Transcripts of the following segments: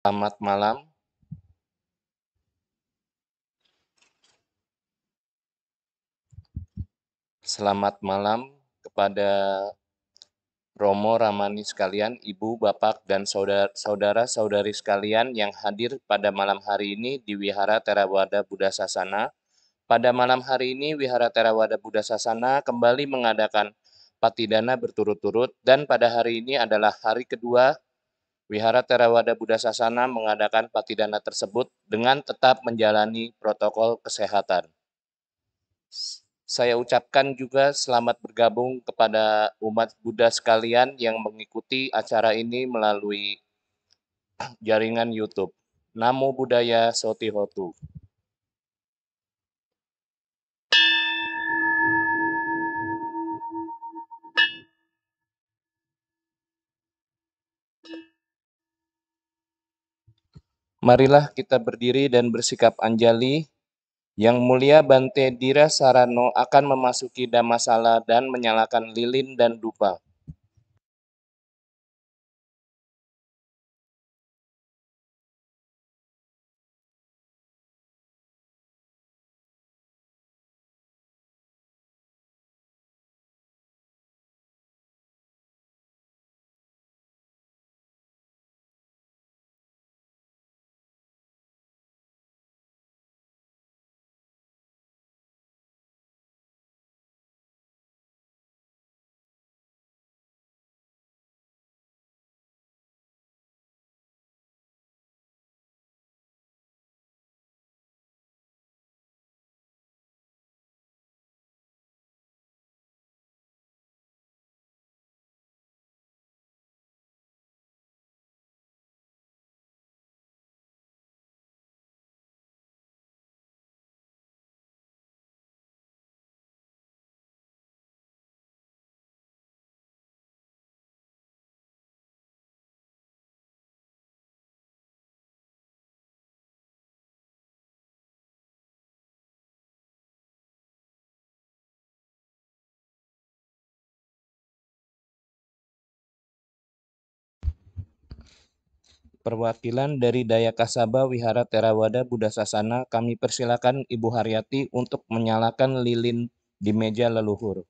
Selamat malam. Selamat malam kepada Romo Ramani sekalian, Ibu, Bapak, dan saudara-saudari sekalian yang hadir pada malam hari ini di Wihara Terawada Buddha Sasana. Pada malam hari ini, Wihara Terawada Buddha Sasana kembali mengadakan patidana berturut-turut dan pada hari ini adalah hari kedua Wihara Terawada Buddha Sasana mengadakan patidana tersebut dengan tetap menjalani protokol kesehatan. Saya ucapkan juga selamat bergabung kepada umat Buddha sekalian yang mengikuti acara ini melalui jaringan YouTube. Namo Buddhaya Soti Hotu. Marilah kita berdiri dan bersikap anjali. Yang mulia Bante Dira Sarano akan memasuki Damasala dan menyalakan lilin dan dupa. Perwakilan dari Daya Kasaba Wihara Terawada Buddha Sasana, kami persilakan Ibu Haryati untuk menyalakan lilin di meja leluhur.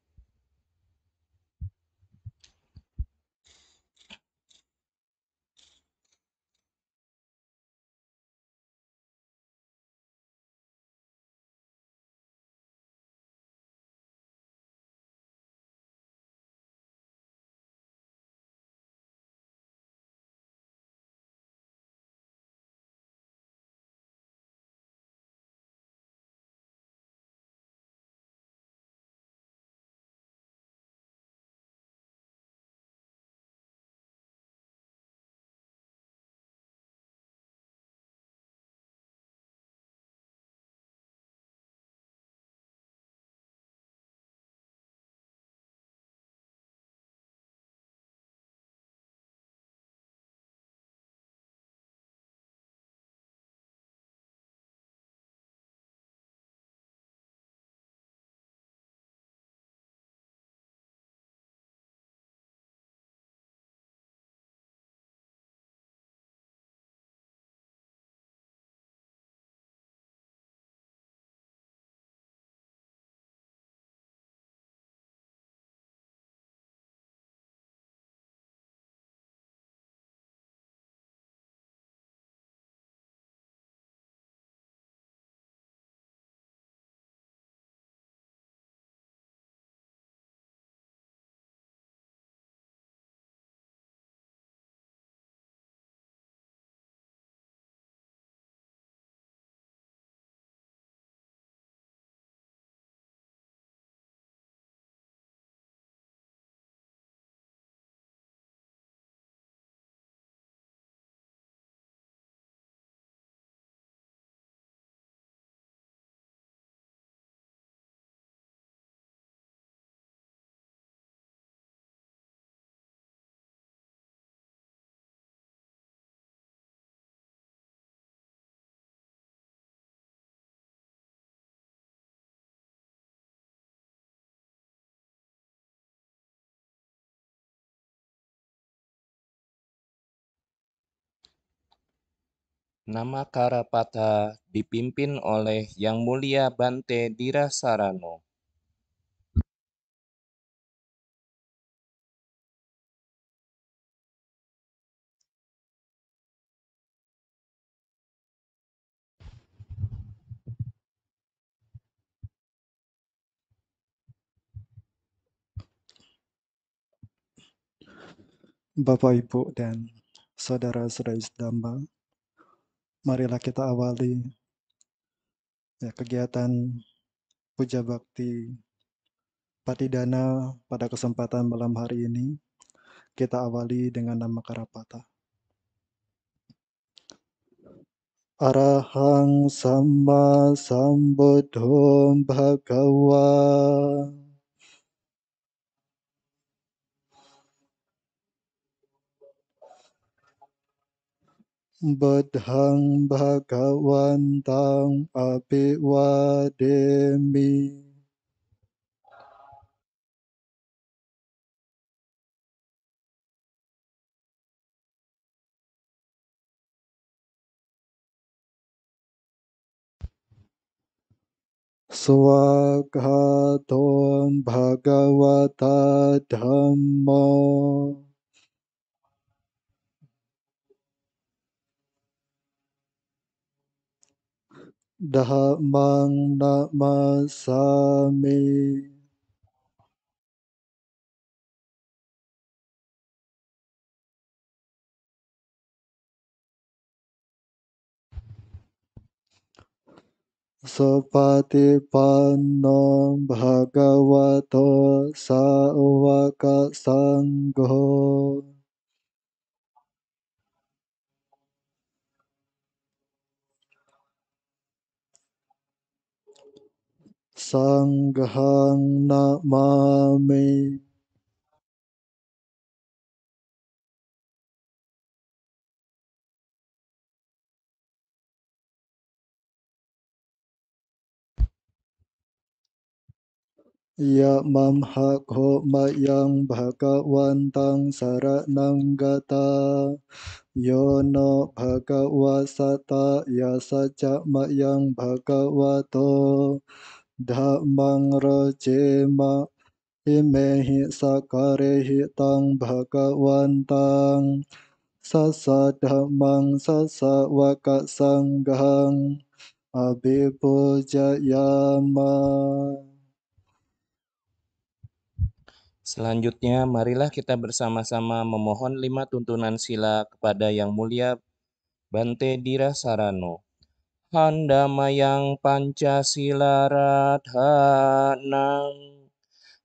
Nama Karapata dipimpin oleh Yang Mulia Bante Dirasarano. Bapak, Ibu, dan saudara-saudari -saudara marilah kita awali ya, kegiatan puja bakti patidana pada kesempatan malam hari ini kita awali dengan nama Karapata. Arahang sama sambuddhum bhagawa Buddhang Api Wademi Swagatom Bhagavata Dhammo Dhammang Namasami Sopati panno bhagavato sa'uvaka sangho Sanghang Namami. Ya mam hakho mayang bhagavantang saranang gata yono bhagavasata yasaca mayang bhagavato dhammang rocema imehi sakarehi tang bhagavantang sasa dhammang sasa waka sanghang abhipujayama Selanjutnya, marilah kita bersama-sama memohon lima tuntunan sila kepada Yang Mulia Bante Dira Sarano yang Pancasila radhanang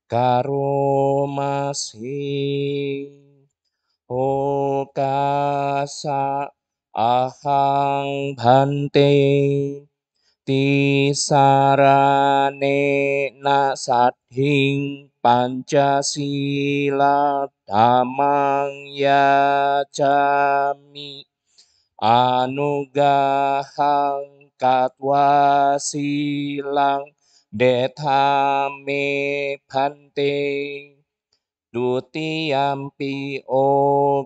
Karumasi hokasa ahang bhante tisarane nasadhing Pancasila damang yajami anugahang kat wasilang detame pante dutiampi o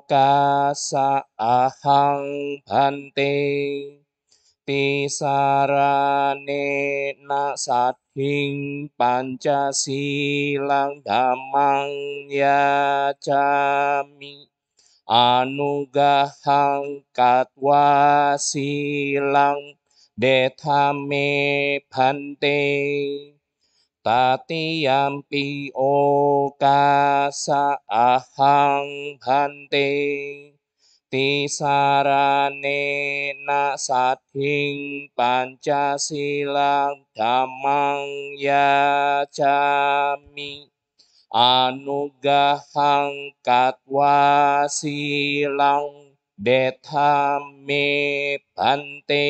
kasa ahang pante pisarane na sating pancasilang damangya ya anugahang katwa silang de tamme pante tatiyampi okasa ahang pante tisarane na sadhing pancasila damang ya jami anugahang katwasilang Dethami pante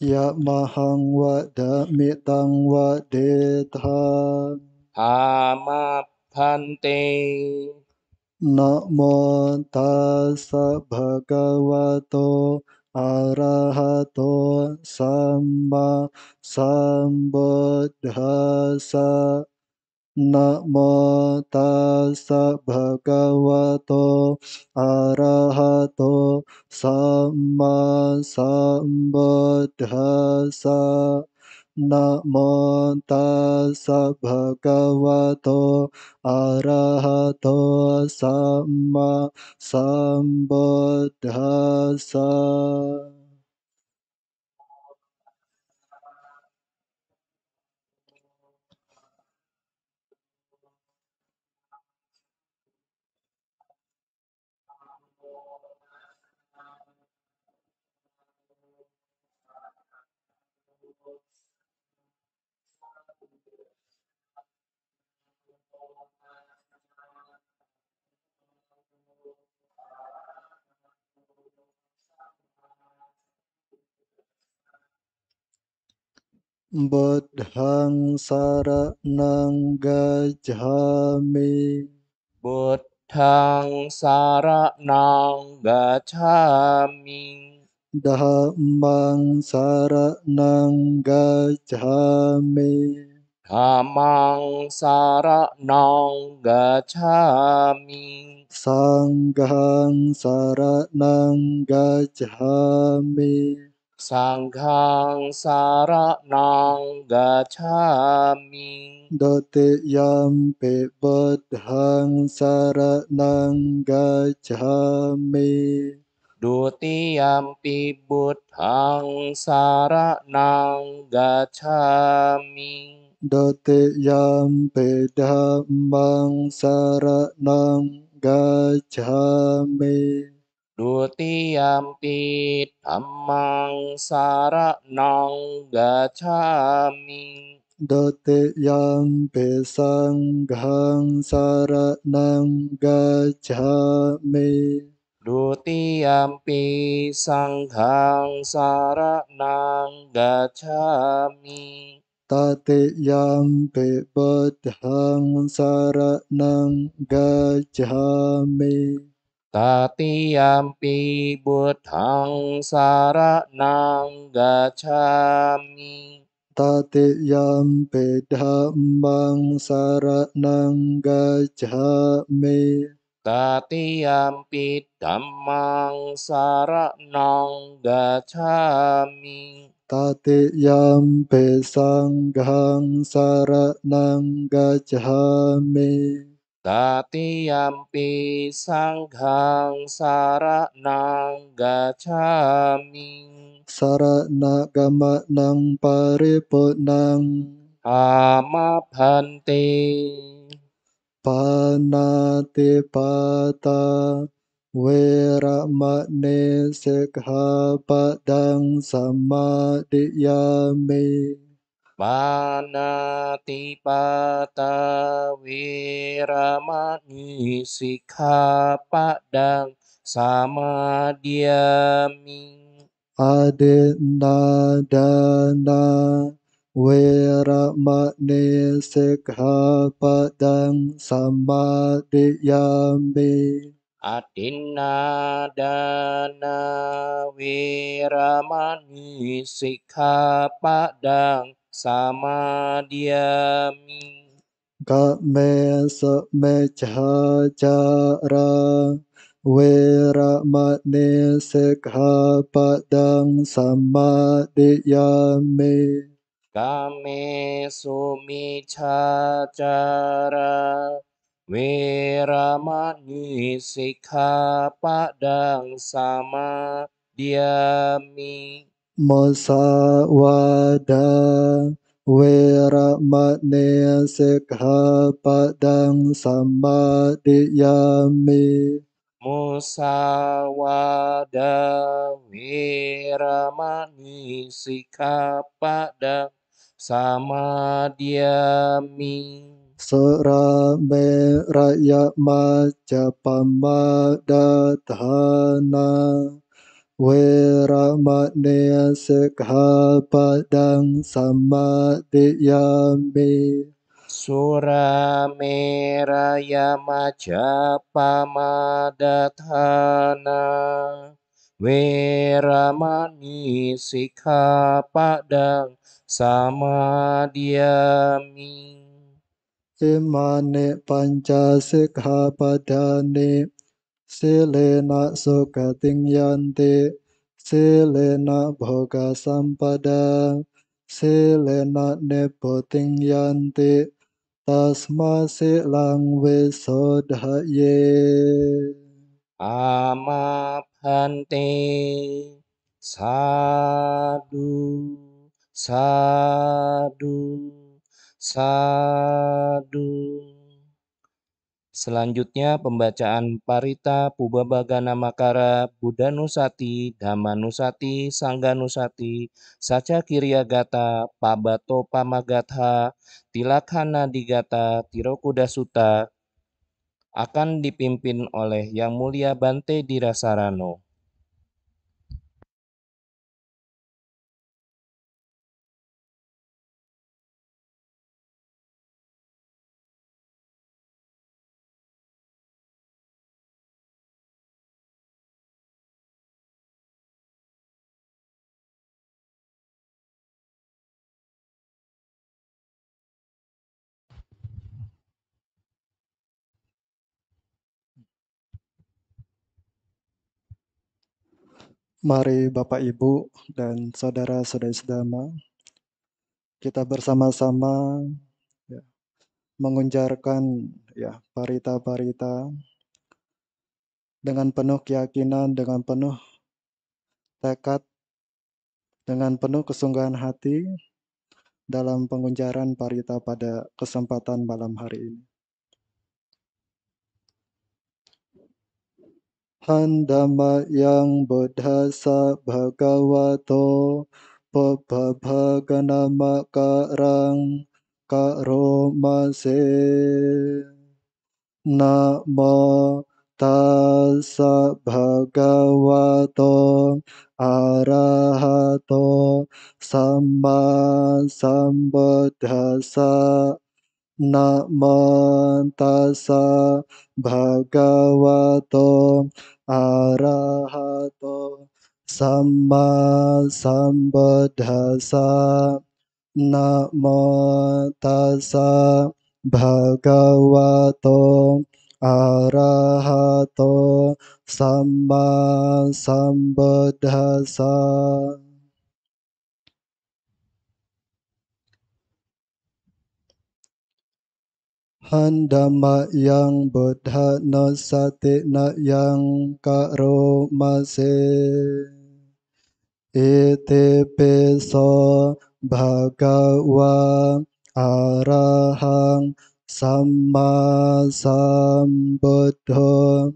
Ya mahang wa da mi tang wa de tham hama pante Namo tassa bhagavato arahato samma sambuddhasa नमो तस् भगवतो अरहतो सम्मा सम्बुद्धस नमो तस् भगवतो अरहतो सम्मा सम्बुद्धस Budhang saranang gacchami Budhang saranang gacchami Dhammang saranang gacchami Dhammang saranang gajami. Sanghang saranang gajami. cha cha mi, do Sangkang saranang gacchami Dati yampi buddhang saranang gacchami Duti yampi buddhang saranang gacchami Dati yampi dhammang cha mi. Dutiyampi dhammang nang gacami. Dutiyampi sanghang nang gacami. Dutiyampi sanghang nang gacami. hang buddhang nang gacami. Tatiyampi sarat nang gacami. Tatiyampi dhammang nang gacami. Tatiyampi sarat nang gacami. Tatiyampi sarat nang gacami. Tatiyampi sanghang saranang gacami sarana gama nang paripunang amabhante panati pata Wiramane sikha padang diyami Manati pata wiramani sikha padang sama diami adinda dana wiramani sikha padang sama diami Adinna dana wiramani sikha padang sama dia ka me sa me cha cha ra sama de ya me ka me so mi cha cha ra we ra ma ne sama dia mi musawada mane sekha padang samadiyami Musawada mane sekha padang samadiyami Surame raya majapama dadhana Wera padang Sura Veeramanaya Sikhapadang Wera mani sikha padang Sikhapadang Samadhiyami Imane padane silena sukating yanti, silena bhoga sampada, silena nepoting yanti, tasma silang wisodhaye. Amabhante sadu sadu sadu Selanjutnya pembacaan Parita Pubabagana Makara Budanusati Dhammanusati Sangganusati Saca Kiriagata Pabato Pamagatha Tilakhana Digata Tirokuda Suta akan dipimpin oleh Yang Mulia Bante Dirasarano. Mari Bapak Ibu dan saudara-saudari sedama, kita bersama-sama ya, mengunjarkan ya parita-parita dengan penuh keyakinan, dengan penuh tekad, dengan penuh kesungguhan hati dalam pengunjaran parita pada kesempatan malam hari ini. handama yang bodhasa bhagavato pabhaganama karang karomase namo tassa bhagavato arahato samma sambuddhasa namantasa bhagavato arahato sama sambuddhasa namo tassa bhagavato arahato sama sambadhasa handama yang buddha no sati na yang karo mase iti e peso bhagawa arahang samma sambuddho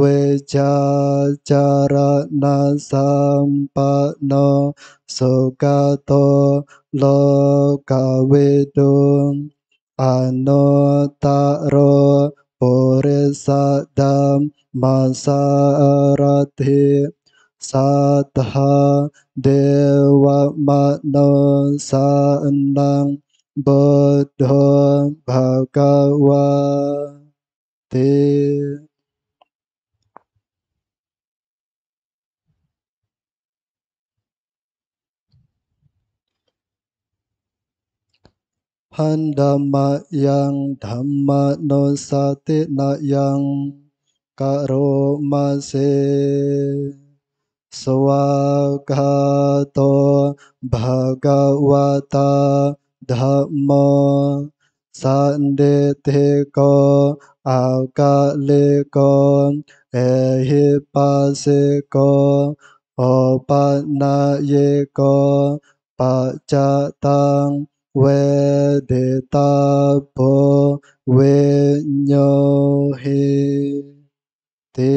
vejacarana sampano sugato lokavedung anotaro purisadam masarati sadha dewa mano sanang bodho bhagawati Handama yang dhamma no sati na yang karo Se swagato bhagavata dhammo sandeteko akaliko ehipaseko opanayeko pacatang vedetabo vinyohi te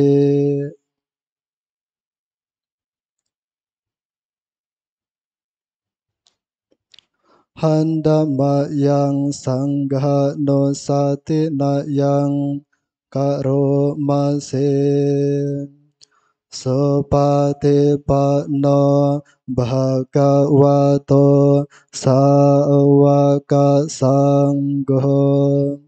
Handama yang sangha no satina yang karo masih te pa no Bhagavato Sawaka Sangho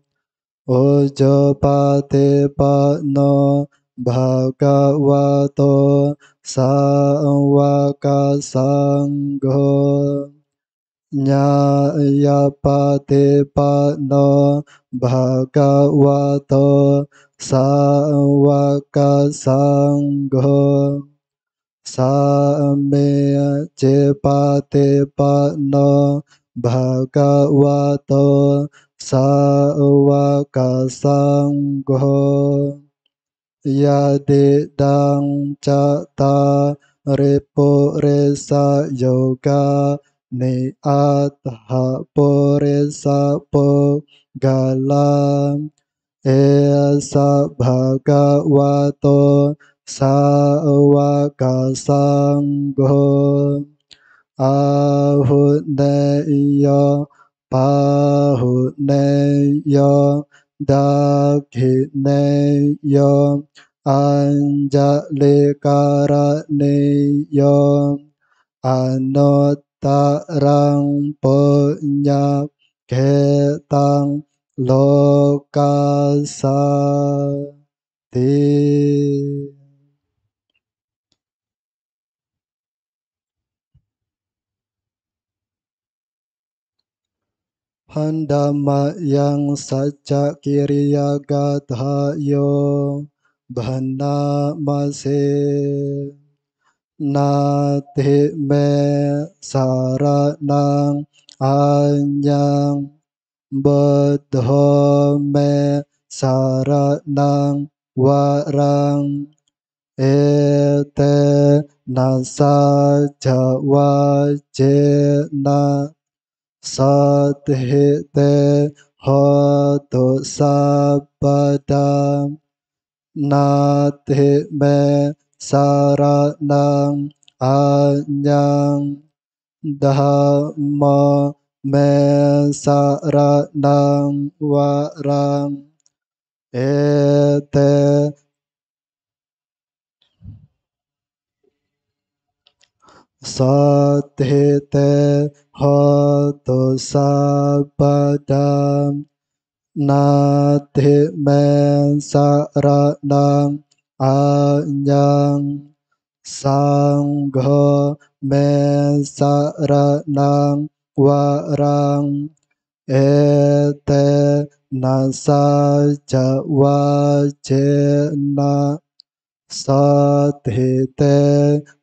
no Bhagavato Sawaka Sangho no Bhagavato Sawaka Sangho Sambe Cepate Pano Bhagavato Sawaka Sangho Dang Cata Repo Resa Yoga Niat po galam. เอสะภะคะวะโตสาวกสังโฆอาหุเนยปาหุเนยดักขิเนยอัญจลิการเนยอนุตตรังปุญญาเกตัง lokasati Handama yang saca kiriya yo bhana masih nate me saranang anyang bồ đề sa sa ra cha na Buddho me saranang warang ete nasa jawa jena sathite hotu sabadam nati me saranang anyang dhamma me sa ra đăng wa rang e te sa te te ho to sa pa dam na te me sa ra đăng a nhang sang gho me sa ra đăng warang ete nasa jawa jena satete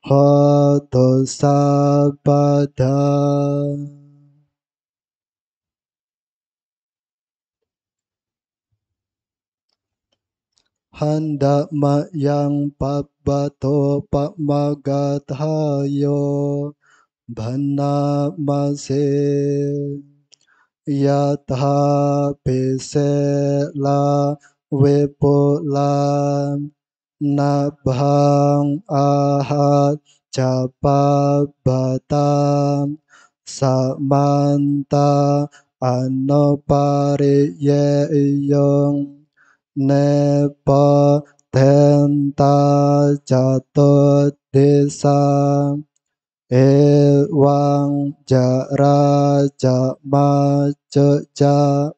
hoto sabada. handa ma yang pabato hayo Bhanamase Yatha Pesela na Nabhang Ahat Japabata Samanta Anopariyeyong Nepa ta Jato Desa Ewang jara jama ceja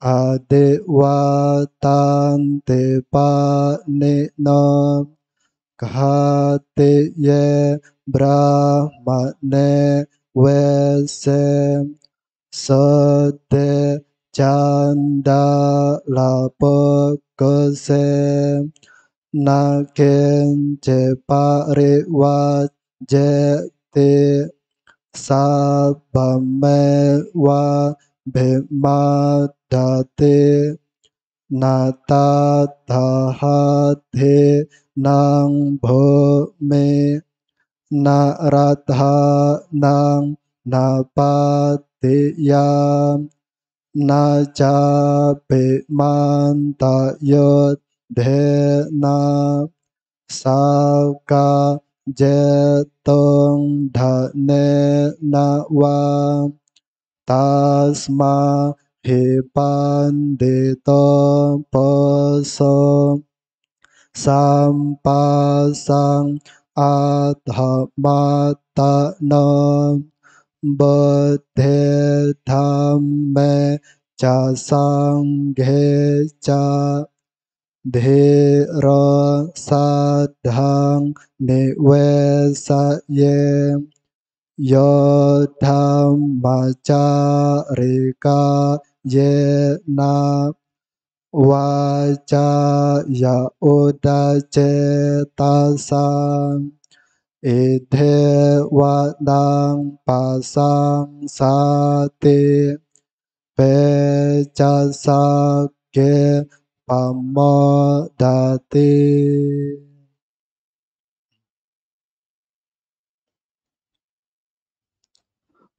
adewa tan pa ne no kahate ye brahma ne wese sete canda lapo kese naken cepare wat जयते साभमेवा भिमादते नताधाधे नां भूमे नरधानां नपातियां न च भिमान्तयोद्धेना सा का je tong dha ne na wa tasma he pan de to po so sam pa sang a tha ma ta no bơ tham me cha sang ghe cha धीरो साधं निवेशये योद्धमचारिका ये न वाचाय उदचेतसा इधे वदां पासां साते पेचसा के pamodati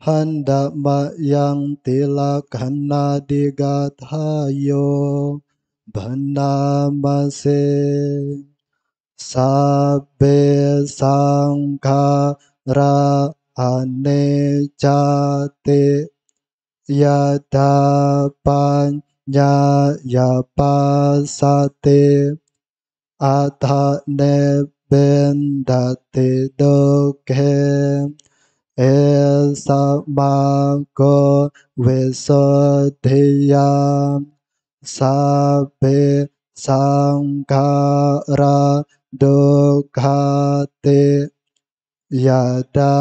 hendak yang tilak hana digathayo bhanamase sabbe sangkara ane yada yadapan ज्ञायापासते आधा ने विन्दति दुःखे ऐसा माको विशुद्धिया सभे संघारा दुःखाते यदा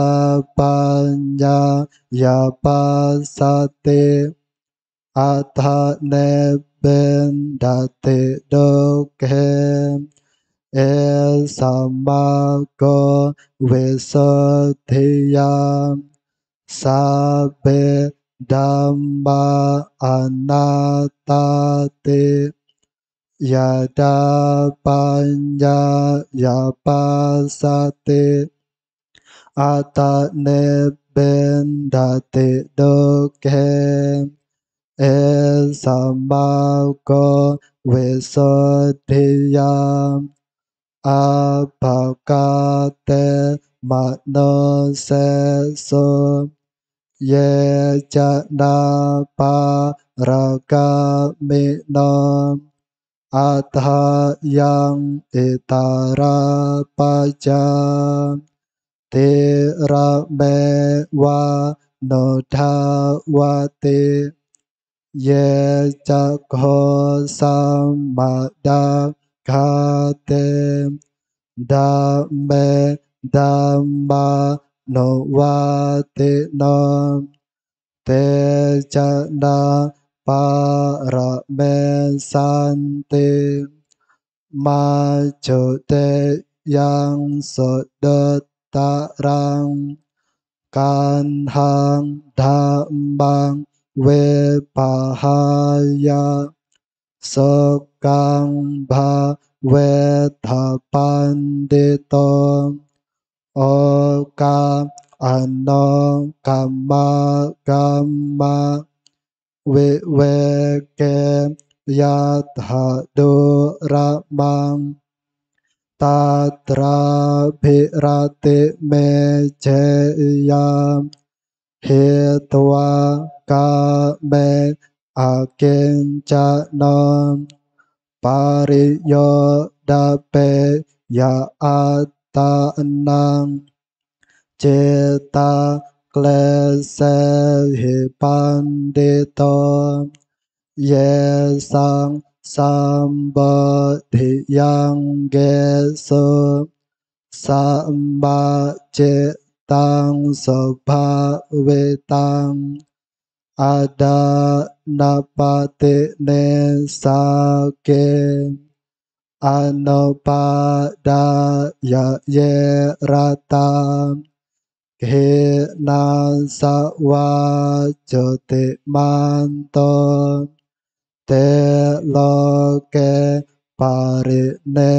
पंजा पञ्जा यपासते atha ne ben dati do ke e samma ko visathiya dhamma anatati yada panya yapasati atane bendate dokem e samma ko visodhiya apakate mano se so ye chana parakamino atha yang itara pacha te ra me wa no tha wa te ye cha kho sa ma da ka te da me da ma no wa te no te cha na pa ra san te ma cho te yang so da ta rang can hang tham bang Vepahaya Sakang Bhaveta Pandito Oka Ano Kama Kama Viveke Yadha Duramang Tatra Bhirati Mejayam เฮตวกาเมอาเกนจานมปาริโยดาเปยาอาตานังเจตาเกลเสหิปันดิโตเยสังสัมบทิยังเกสุสัมบาเจ tang sơ ba vệ tăng ada napate ne sa ke anopada ya ye rata he na sa wa cho te man to te lo ke pare ne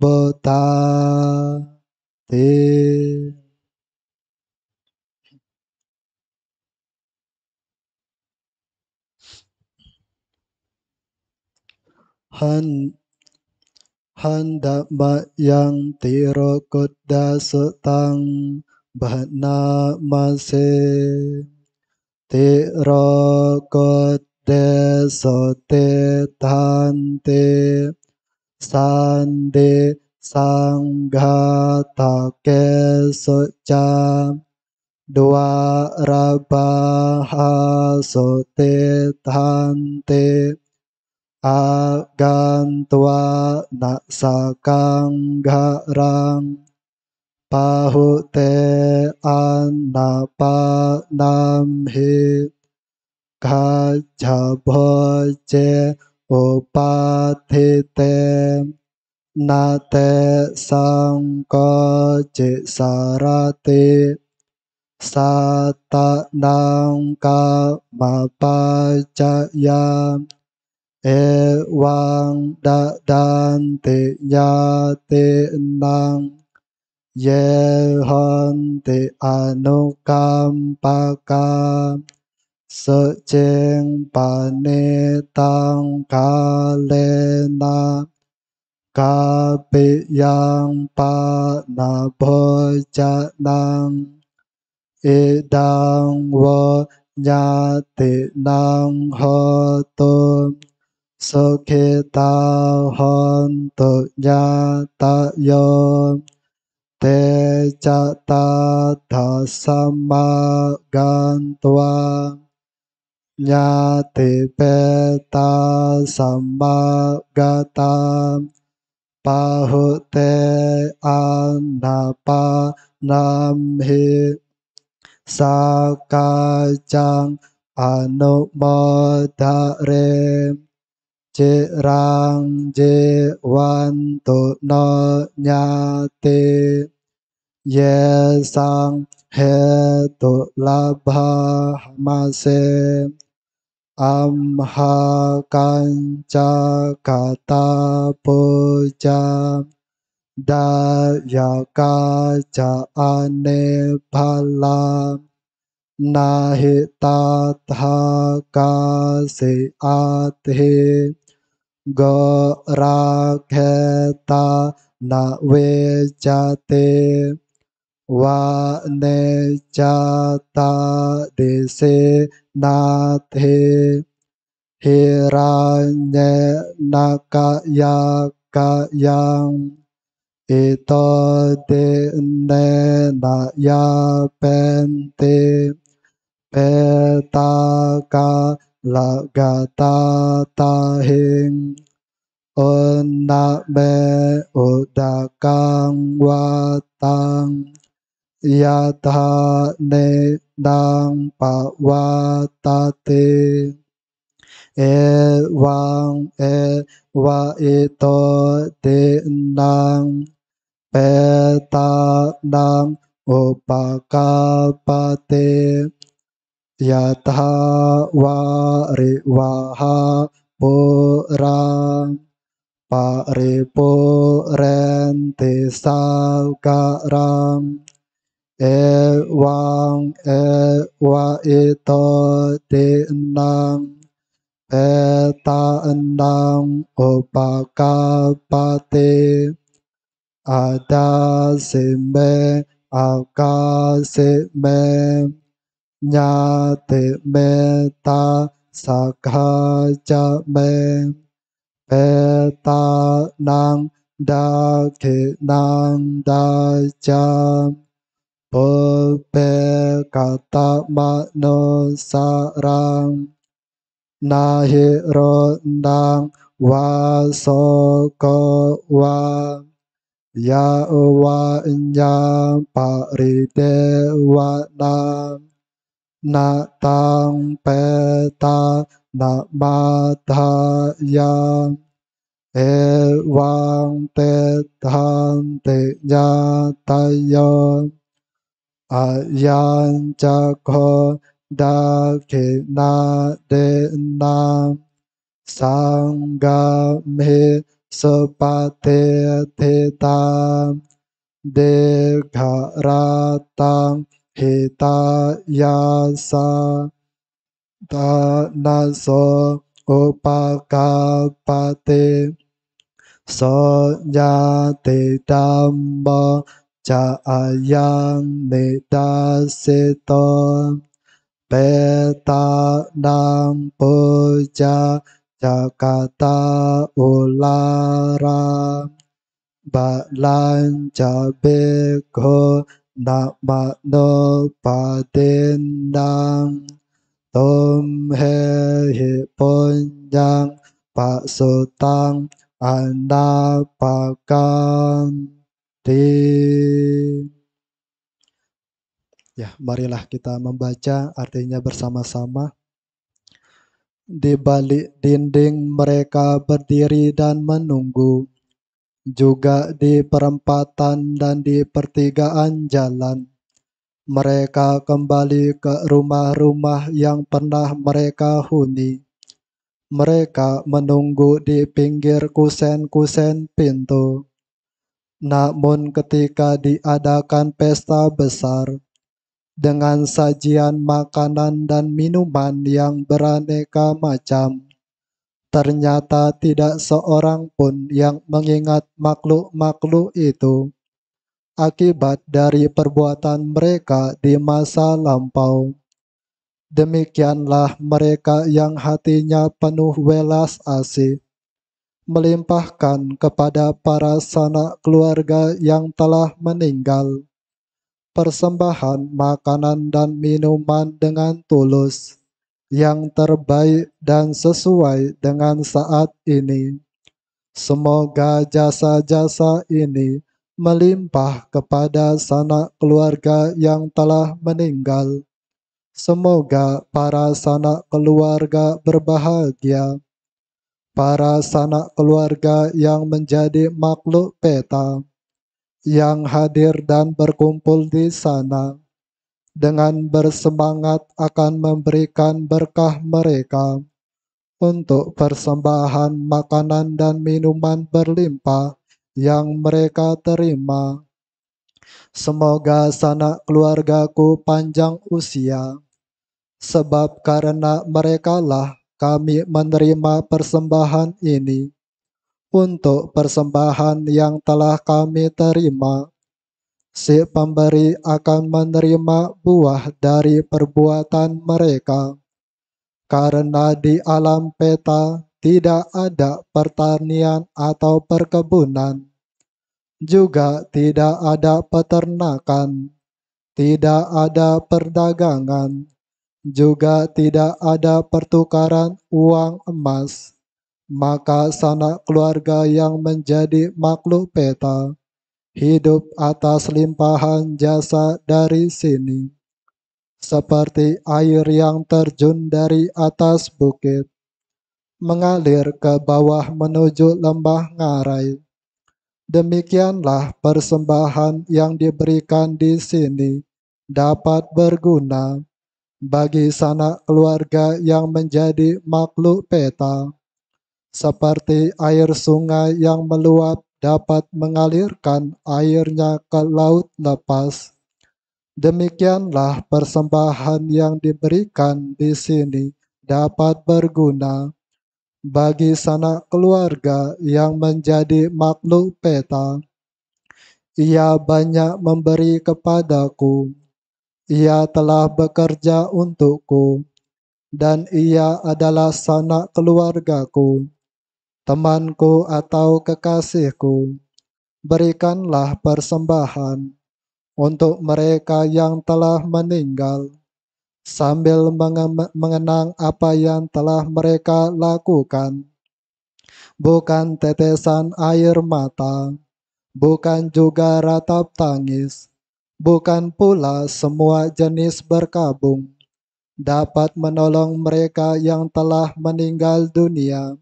bota te han Han Dhamma yang tiro kuda setang bahna mase tiro kuda sote tante sande sanggata soca dua rabaha sote tante gan agantwa na sa kang ga rang pa pa pa an na na nam hi cha o thi te sang sakanggarang pahute anapanamhi kachabhoje upathite nate sangkoce sarati satanang kamapacayam e wang da dan te nya te nang ye hon te anukam pakam sợ chen pa ne tăng ca le na ca pi yang pa na bo cha nang e dang wo nya te nang ho tom sơ khe ta hon tự nha ta yo te cha ta tha samma ma gan tua nha ti pe ta sa ma ta pa hu te an na pa nam hi sa ka chang anubodha rem Chị rang chị văn tu no nha ti Ye sang he tu la bha ma se Am ha can cha ka ta pu cha Da ya ka cha ane bha la Na hi ta tha ka si a thi go ra khe ta na ve cha te va ne cha ta de se na the he ra ne na ka ya ka yang ito de ne na ya pen te pe ta ca la ga ta ta hin on na be o da kang wa tang ya tha ne dang pa wa ta te e wang e wa e to te nang pe ta nang o pa ka pa te यतः वारि वाः पुरा पारि पुरन्ति सकरम् एवं एव इतो दिनम् एतान्नम् उपकपति अदासि मे आकाशि nha te me ta sa kha cha me pe ta nang đa khe nang đa cha po pe ka ta ma no sa ram na hi ro nang wa so ko wa ya wa nya pa ri te wa nam na tang pe ta na ma tha ya e vang te tham te ya ta yo a yan cha kho da ke na de na sang ga me sơ pa te te ta de kha ra tang hitaya sa danaso upakapate so yate dhamma to nidasito ta nam po cha cha ta ba lan cha be jabeko Nama ma no pa tin tom he he pon yang anda pa kan Ya, marilah kita membaca artinya bersama-sama. Di balik dinding mereka berdiri dan menunggu juga di perempatan dan di pertigaan jalan. Mereka kembali ke rumah-rumah yang pernah mereka huni. Mereka menunggu di pinggir kusen-kusen pintu. Namun ketika diadakan pesta besar, dengan sajian makanan dan minuman yang beraneka macam, ternyata tidak seorang pun yang mengingat makhluk-makhluk itu akibat dari perbuatan mereka di masa lampau. Demikianlah mereka yang hatinya penuh welas asih, melimpahkan kepada para sanak keluarga yang telah meninggal persembahan makanan dan minuman dengan tulus yang terbaik dan sesuai dengan saat ini. Semoga jasa-jasa ini melimpah kepada sanak keluarga yang telah meninggal. Semoga para sanak keluarga berbahagia. Para sanak keluarga yang menjadi makhluk peta, yang hadir dan berkumpul di sana, dengan bersemangat akan memberikan berkah mereka untuk persembahan makanan dan minuman berlimpah yang mereka terima. Semoga sanak keluargaku panjang usia, sebab karena merekalah kami menerima persembahan ini. Untuk persembahan yang telah kami terima, si pemberi akan menerima buah dari perbuatan mereka. Karena di alam peta tidak ada pertanian atau perkebunan, juga tidak ada peternakan, tidak ada perdagangan, juga tidak ada pertukaran uang emas. Maka sanak keluarga yang menjadi makhluk peta hidup atas limpahan jasa dari sini, seperti air yang terjun dari atas bukit, mengalir ke bawah menuju lembah ngarai. Demikianlah persembahan yang diberikan di sini dapat berguna bagi sanak keluarga yang menjadi makhluk peta, seperti air sungai yang meluap dapat mengalirkan airnya ke laut lepas. Demikianlah persembahan yang diberikan di sini dapat berguna bagi sanak keluarga yang menjadi makhluk peta. Ia banyak memberi kepadaku. Ia telah bekerja untukku dan ia adalah sanak keluargaku temanku atau kekasihku, berikanlah persembahan untuk mereka yang telah meninggal, sambil mengenang apa yang telah mereka lakukan. Bukan tetesan air mata, bukan juga ratap tangis, bukan pula semua jenis berkabung dapat menolong mereka yang telah meninggal dunia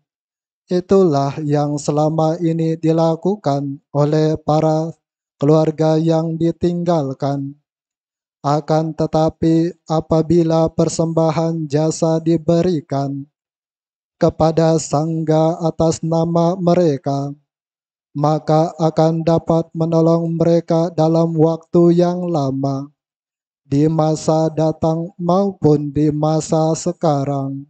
Itulah yang selama ini dilakukan oleh para keluarga yang ditinggalkan. Akan tetapi, apabila persembahan jasa diberikan kepada sangga atas nama mereka, maka akan dapat menolong mereka dalam waktu yang lama, di masa datang maupun di masa sekarang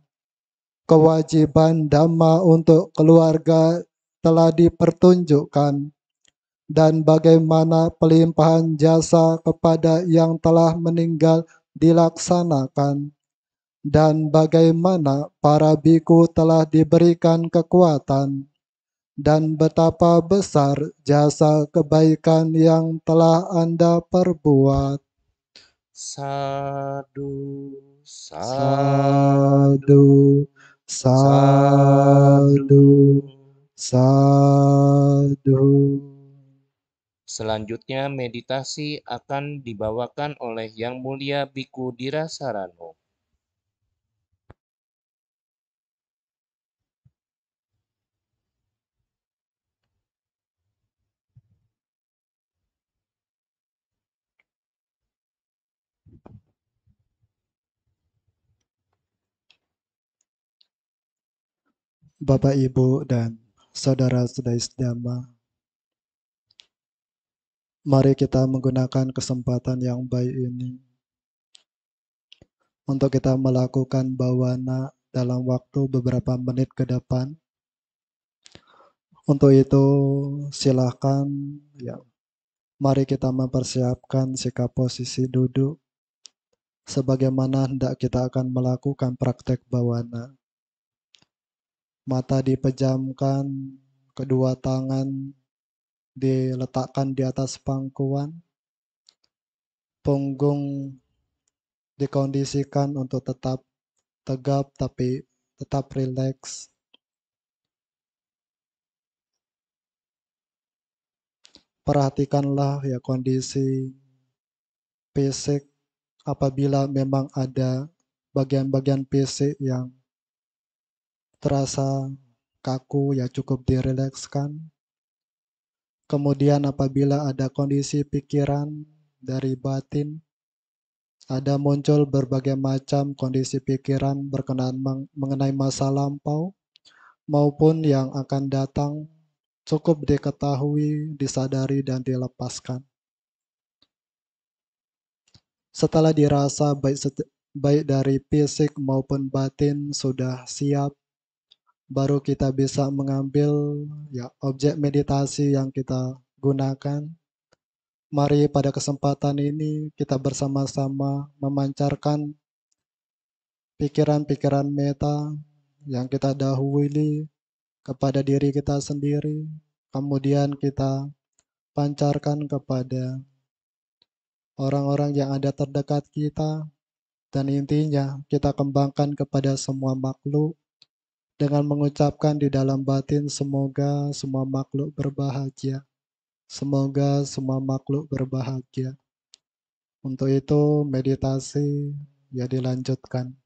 kewajiban dhamma untuk keluarga telah dipertunjukkan dan bagaimana pelimpahan jasa kepada yang telah meninggal dilaksanakan dan bagaimana para biku telah diberikan kekuatan dan betapa besar jasa kebaikan yang telah Anda perbuat. Sadu, sadu, sadu sadu, sadu. Selanjutnya meditasi akan dibawakan oleh Yang Mulia Biku Dirasarano. Bapak, Ibu, dan saudara-saudari sedama. Mari kita menggunakan kesempatan yang baik ini untuk kita melakukan bawana dalam waktu beberapa menit ke depan. Untuk itu, silahkan ya, mari kita mempersiapkan sikap posisi duduk sebagaimana hendak kita akan melakukan praktek bawana mata dipejamkan, kedua tangan diletakkan di atas pangkuan, punggung dikondisikan untuk tetap tegap tapi tetap rileks. Perhatikanlah ya kondisi fisik apabila memang ada bagian-bagian fisik yang terasa kaku ya cukup direlekskan. Kemudian apabila ada kondisi pikiran dari batin, ada muncul berbagai macam kondisi pikiran berkenaan mengenai masa lampau maupun yang akan datang cukup diketahui, disadari, dan dilepaskan. Setelah dirasa baik, baik dari fisik maupun batin sudah siap, baru kita bisa mengambil ya objek meditasi yang kita gunakan. Mari pada kesempatan ini kita bersama-sama memancarkan pikiran-pikiran meta yang kita dahului kepada diri kita sendiri, kemudian kita pancarkan kepada orang-orang yang ada terdekat kita, dan intinya kita kembangkan kepada semua makhluk dengan mengucapkan di dalam batin semoga semua makhluk berbahagia. Semoga semua makhluk berbahagia. Untuk itu meditasi ya dilanjutkan.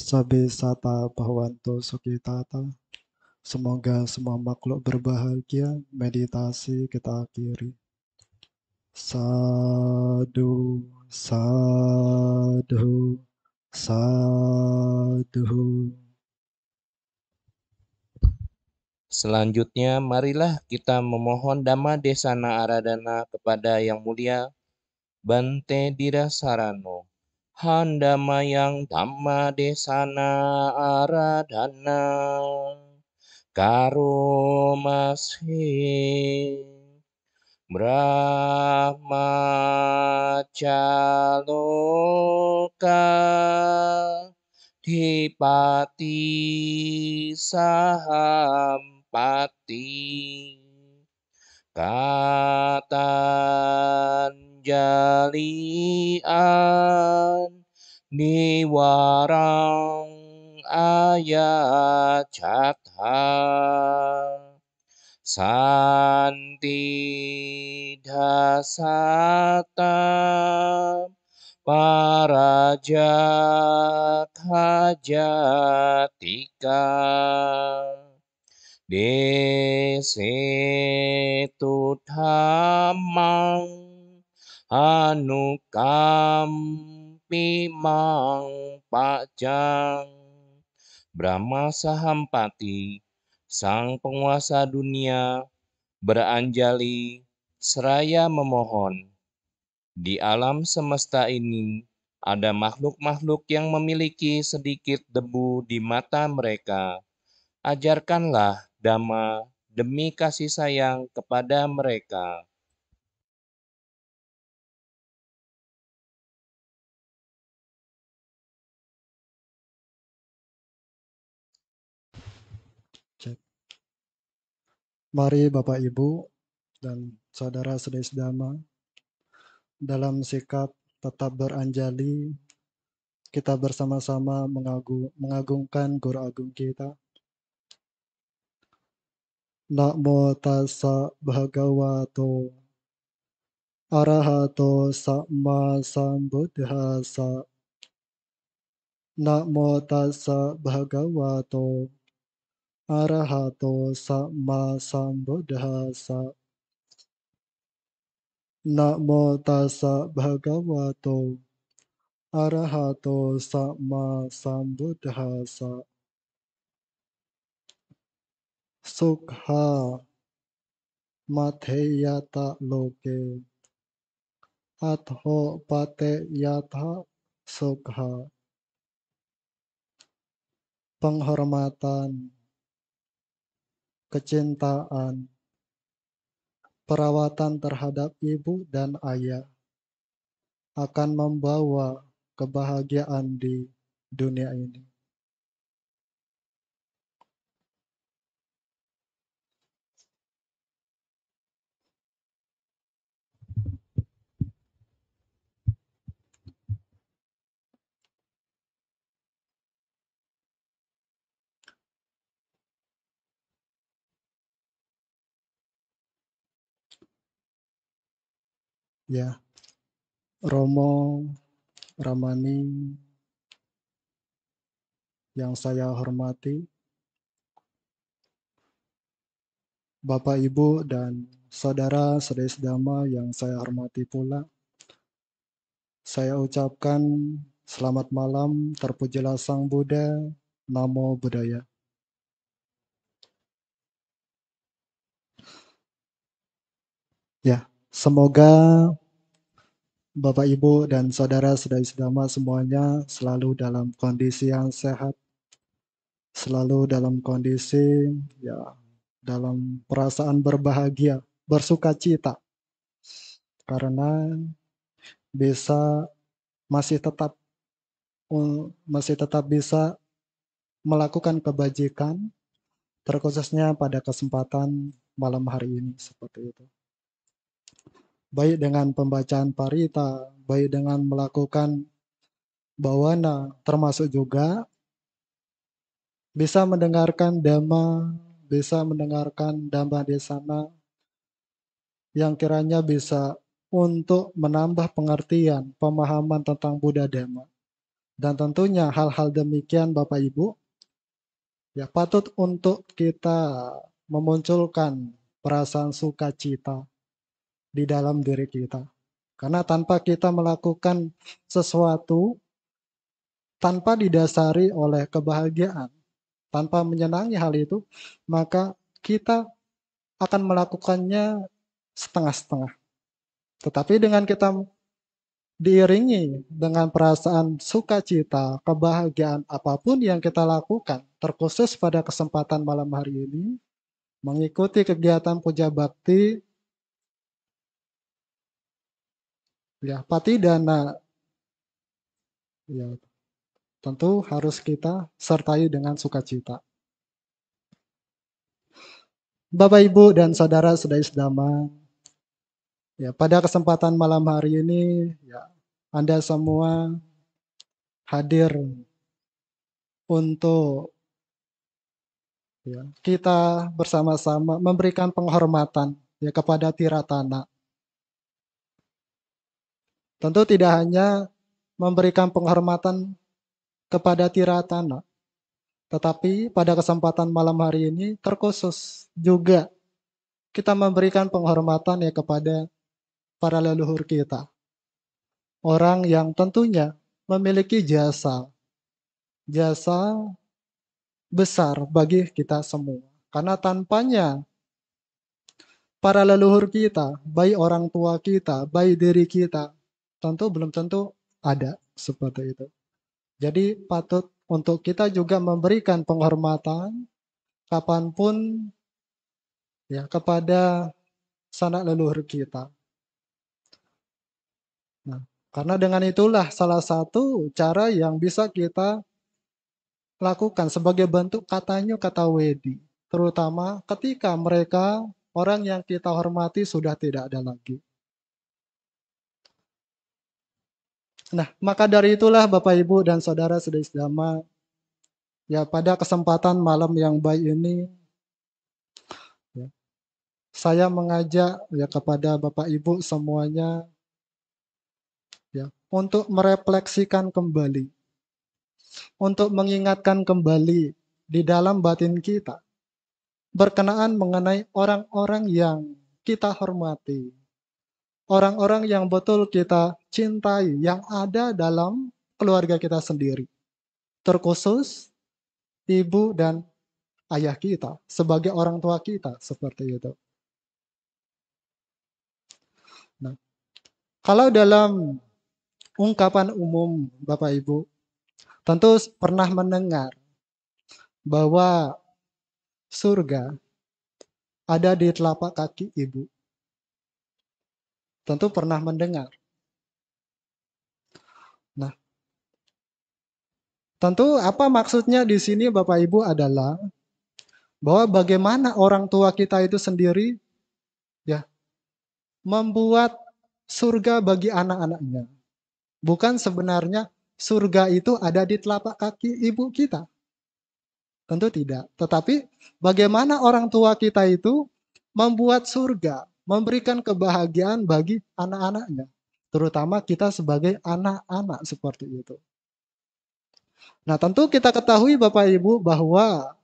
Sabe sata bhavanto sukitata. Semoga semua makhluk berbahagia. Meditasi kita akhiri. Sadu, sadu, sadu. Selanjutnya, marilah kita memohon Dhamma Desana Aradana kepada Yang Mulia Bante Dirasarano. Sarano Handama yang tamma Desana Aradhana Karumasih Brahmacaloka saham Sahampati Katan jalian ni warang ayat cata Santi dasata para jatika desetu tamang mang Pajang Brahma Sahampati Sang penguasa dunia beranjali seraya memohon di alam semesta ini ada makhluk-makhluk yang memiliki sedikit debu di mata mereka. Ajarkanlah dhamma demi kasih sayang kepada mereka. Mari Bapak Ibu dan saudara sedaya sedama dalam sikap tetap beranjali kita bersama-sama mengagungkan guru agung kita. Namo tasa bhagavato arahato sama sambuddhasa. Namo tasa bhagavato arahato sama sambodhasa namo tassa bhagavato arahato sama sambodhasa sukha matheyata loke atho pate yata sukha penghormatan kecintaan, perawatan terhadap ibu dan ayah akan membawa kebahagiaan di dunia ini. ya Romo Ramani yang saya hormati, Bapak Ibu dan saudara saudara sedama yang saya hormati pula, saya ucapkan selamat malam, terpujilah Sang Buddha, Namo Buddhaya. Ya, semoga Bapak Ibu dan Saudara Sedai-sedama semuanya selalu dalam kondisi yang sehat, selalu dalam kondisi ya dalam perasaan berbahagia, bersuka cita. Karena bisa masih tetap eh, masih tetap bisa melakukan kebajikan terkhususnya pada kesempatan malam hari ini seperti itu baik dengan pembacaan parita, baik dengan melakukan bawana, termasuk juga bisa mendengarkan dhamma, bisa mendengarkan dhamma di sana yang kiranya bisa untuk menambah pengertian, pemahaman tentang Buddha Dhamma. Dan tentunya hal-hal demikian Bapak Ibu ya patut untuk kita memunculkan perasaan sukacita di dalam diri kita. Karena tanpa kita melakukan sesuatu tanpa didasari oleh kebahagiaan, tanpa menyenangi hal itu, maka kita akan melakukannya setengah-setengah. Tetapi dengan kita diiringi dengan perasaan sukacita, kebahagiaan apapun yang kita lakukan, terkhusus pada kesempatan malam hari ini, mengikuti kegiatan puja bakti ya pati dana, ya tentu harus kita sertai dengan sukacita. Bapak Ibu dan saudara sedai sedama, ya pada kesempatan malam hari ini ya Anda semua hadir untuk ya, kita bersama-sama memberikan penghormatan ya kepada tiratana Tentu tidak hanya memberikan penghormatan kepada Tiratana, tetapi pada kesempatan malam hari ini terkhusus juga kita memberikan penghormatan ya kepada para leluhur kita. Orang yang tentunya memiliki jasa. Jasa besar bagi kita semua. Karena tanpanya para leluhur kita, baik orang tua kita, baik diri kita, tentu belum tentu ada seperti itu. Jadi patut untuk kita juga memberikan penghormatan kapanpun ya kepada sanak leluhur kita. Nah, karena dengan itulah salah satu cara yang bisa kita lakukan sebagai bentuk katanya kata wedi, terutama ketika mereka orang yang kita hormati sudah tidak ada lagi. Nah, maka dari itulah Bapak Ibu dan Saudara sudah sedama ya pada kesempatan malam yang baik ini ya, saya mengajak ya kepada Bapak Ibu semuanya ya untuk merefleksikan kembali untuk mengingatkan kembali di dalam batin kita berkenaan mengenai orang-orang yang kita hormati, orang-orang yang betul kita cintai, yang ada dalam keluarga kita sendiri. Terkhusus ibu dan ayah kita, sebagai orang tua kita, seperti itu. Nah, kalau dalam ungkapan umum Bapak Ibu, tentu pernah mendengar bahwa surga ada di telapak kaki ibu tentu pernah mendengar. Nah, tentu apa maksudnya di sini Bapak Ibu adalah bahwa bagaimana orang tua kita itu sendiri ya membuat surga bagi anak-anaknya. Bukan sebenarnya surga itu ada di telapak kaki ibu kita. Tentu tidak. Tetapi bagaimana orang tua kita itu membuat surga memberikan kebahagiaan bagi anak-anaknya, terutama kita sebagai anak-anak seperti itu. Nah, tentu kita ketahui Bapak Ibu bahwa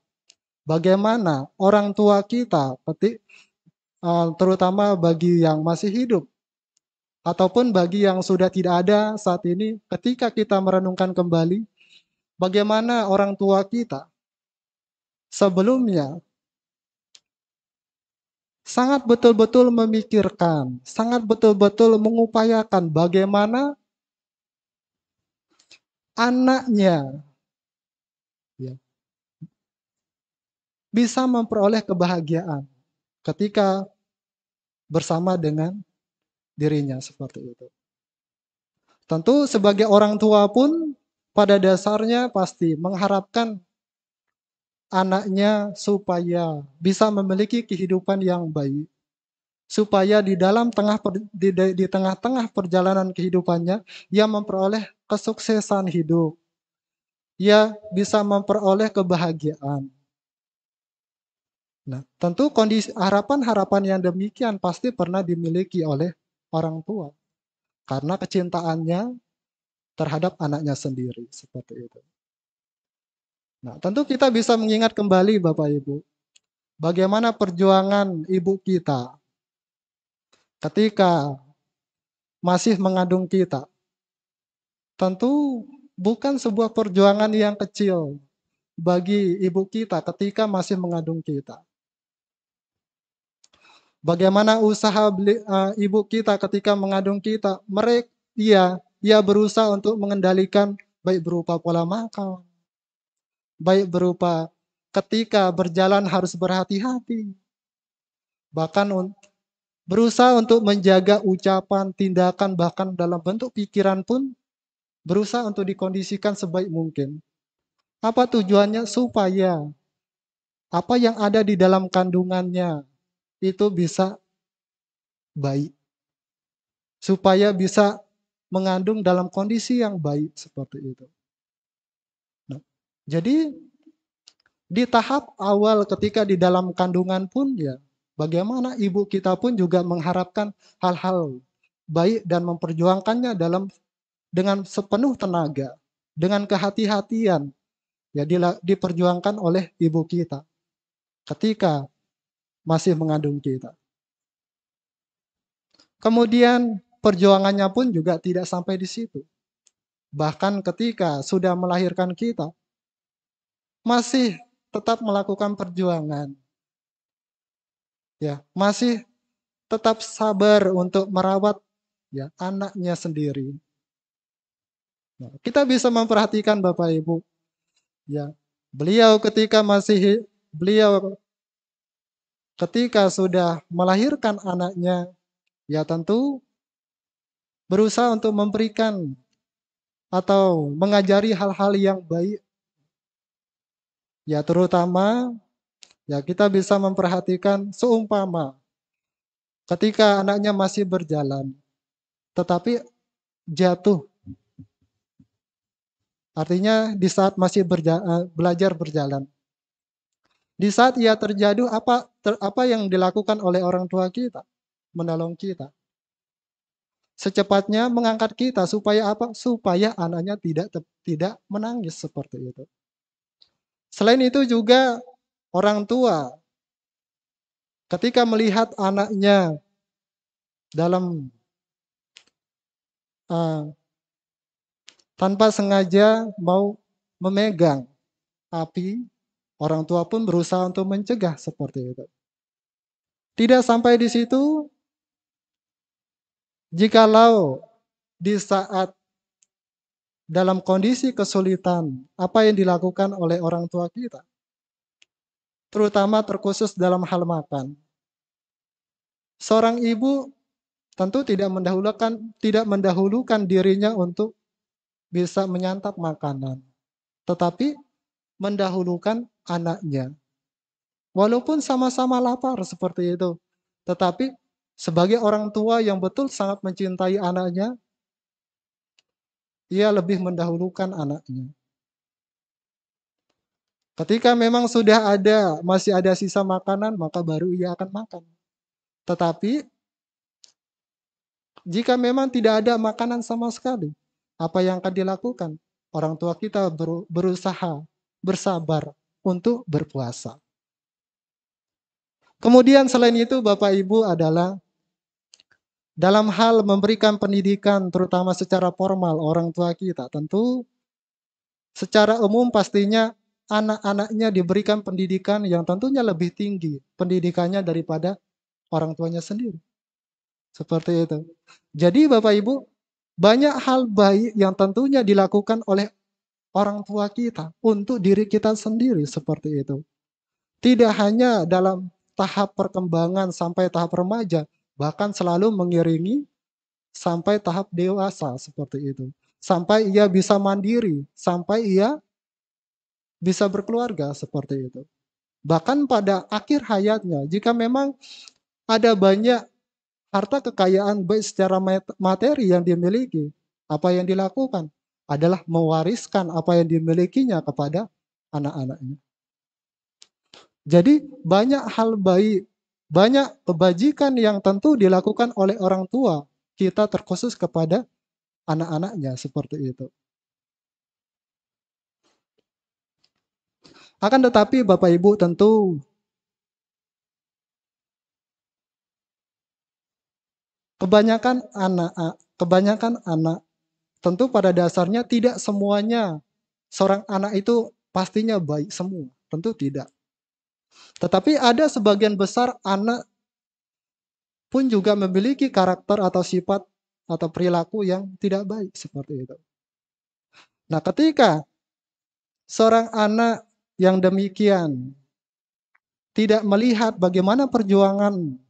bagaimana orang tua kita, eh, terutama bagi yang masih hidup ataupun bagi yang sudah tidak ada saat ini, ketika kita merenungkan kembali bagaimana orang tua kita sebelumnya sangat betul-betul memikirkan, sangat betul-betul mengupayakan bagaimana anaknya ya, bisa memperoleh kebahagiaan ketika bersama dengan dirinya seperti itu. Tentu sebagai orang tua pun pada dasarnya pasti mengharapkan anaknya supaya bisa memiliki kehidupan yang baik supaya di dalam tengah di, di tengah-tengah perjalanan kehidupannya ia memperoleh kesuksesan hidup ia bisa memperoleh kebahagiaan nah tentu kondisi harapan-harapan yang demikian pasti pernah dimiliki oleh orang tua karena kecintaannya terhadap anaknya sendiri seperti itu Nah, tentu kita bisa mengingat kembali Bapak Ibu, bagaimana perjuangan ibu kita ketika masih mengandung kita. Tentu bukan sebuah perjuangan yang kecil bagi ibu kita ketika masih mengandung kita. Bagaimana usaha beli, uh, ibu kita ketika mengandung kita? Mereka iya, ia ia berusaha untuk mengendalikan baik berupa pola makan, baik berupa ketika berjalan harus berhati-hati. Bahkan berusaha untuk menjaga ucapan, tindakan, bahkan dalam bentuk pikiran pun berusaha untuk dikondisikan sebaik mungkin. Apa tujuannya? Supaya apa yang ada di dalam kandungannya itu bisa baik. Supaya bisa mengandung dalam kondisi yang baik seperti itu. Jadi di tahap awal ketika di dalam kandungan pun ya bagaimana ibu kita pun juga mengharapkan hal-hal baik dan memperjuangkannya dalam dengan sepenuh tenaga, dengan kehati-hatian ya diperjuangkan oleh ibu kita ketika masih mengandung kita. Kemudian perjuangannya pun juga tidak sampai di situ. Bahkan ketika sudah melahirkan kita, masih tetap melakukan perjuangan. Ya, masih tetap sabar untuk merawat ya anaknya sendiri. Nah, kita bisa memperhatikan Bapak Ibu. Ya, beliau ketika masih beliau ketika sudah melahirkan anaknya, ya tentu berusaha untuk memberikan atau mengajari hal-hal yang baik Ya terutama ya kita bisa memperhatikan seumpama ketika anaknya masih berjalan tetapi jatuh. Artinya di saat masih berja eh, belajar berjalan. Di saat ia terjatuh apa ter, apa yang dilakukan oleh orang tua kita? Menolong kita. Secepatnya mengangkat kita supaya apa? Supaya anaknya tidak tidak menangis seperti itu. Selain itu juga orang tua ketika melihat anaknya dalam uh, tanpa sengaja mau memegang api, orang tua pun berusaha untuk mencegah seperti itu. Tidak sampai di situ, jikalau di saat dalam kondisi kesulitan apa yang dilakukan oleh orang tua kita. Terutama terkhusus dalam hal makan. Seorang ibu tentu tidak mendahulukan tidak mendahulukan dirinya untuk bisa menyantap makanan. Tetapi mendahulukan anaknya. Walaupun sama-sama lapar seperti itu, tetapi sebagai orang tua yang betul sangat mencintai anaknya, ia lebih mendahulukan anaknya. Ketika memang sudah ada, masih ada sisa makanan, maka baru ia akan makan. Tetapi jika memang tidak ada makanan sama sekali, apa yang akan dilakukan? Orang tua kita berusaha bersabar untuk berpuasa. Kemudian selain itu Bapak Ibu adalah dalam hal memberikan pendidikan terutama secara formal orang tua kita tentu secara umum pastinya anak-anaknya diberikan pendidikan yang tentunya lebih tinggi pendidikannya daripada orang tuanya sendiri. Seperti itu. Jadi Bapak Ibu, banyak hal baik yang tentunya dilakukan oleh orang tua kita untuk diri kita sendiri seperti itu. Tidak hanya dalam tahap perkembangan sampai tahap remaja, bahkan selalu mengiringi sampai tahap dewasa seperti itu. Sampai ia bisa mandiri, sampai ia bisa berkeluarga seperti itu. Bahkan pada akhir hayatnya, jika memang ada banyak harta kekayaan baik secara materi yang dimiliki, apa yang dilakukan adalah mewariskan apa yang dimilikinya kepada anak-anaknya. Jadi banyak hal baik banyak kebajikan yang tentu dilakukan oleh orang tua kita terkhusus kepada anak-anaknya seperti itu. Akan tetapi Bapak Ibu tentu kebanyakan anak kebanyakan anak tentu pada dasarnya tidak semuanya seorang anak itu pastinya baik semua, tentu tidak. Tetapi ada sebagian besar anak pun juga memiliki karakter atau sifat atau perilaku yang tidak baik seperti itu. Nah, ketika seorang anak yang demikian tidak melihat bagaimana perjuangan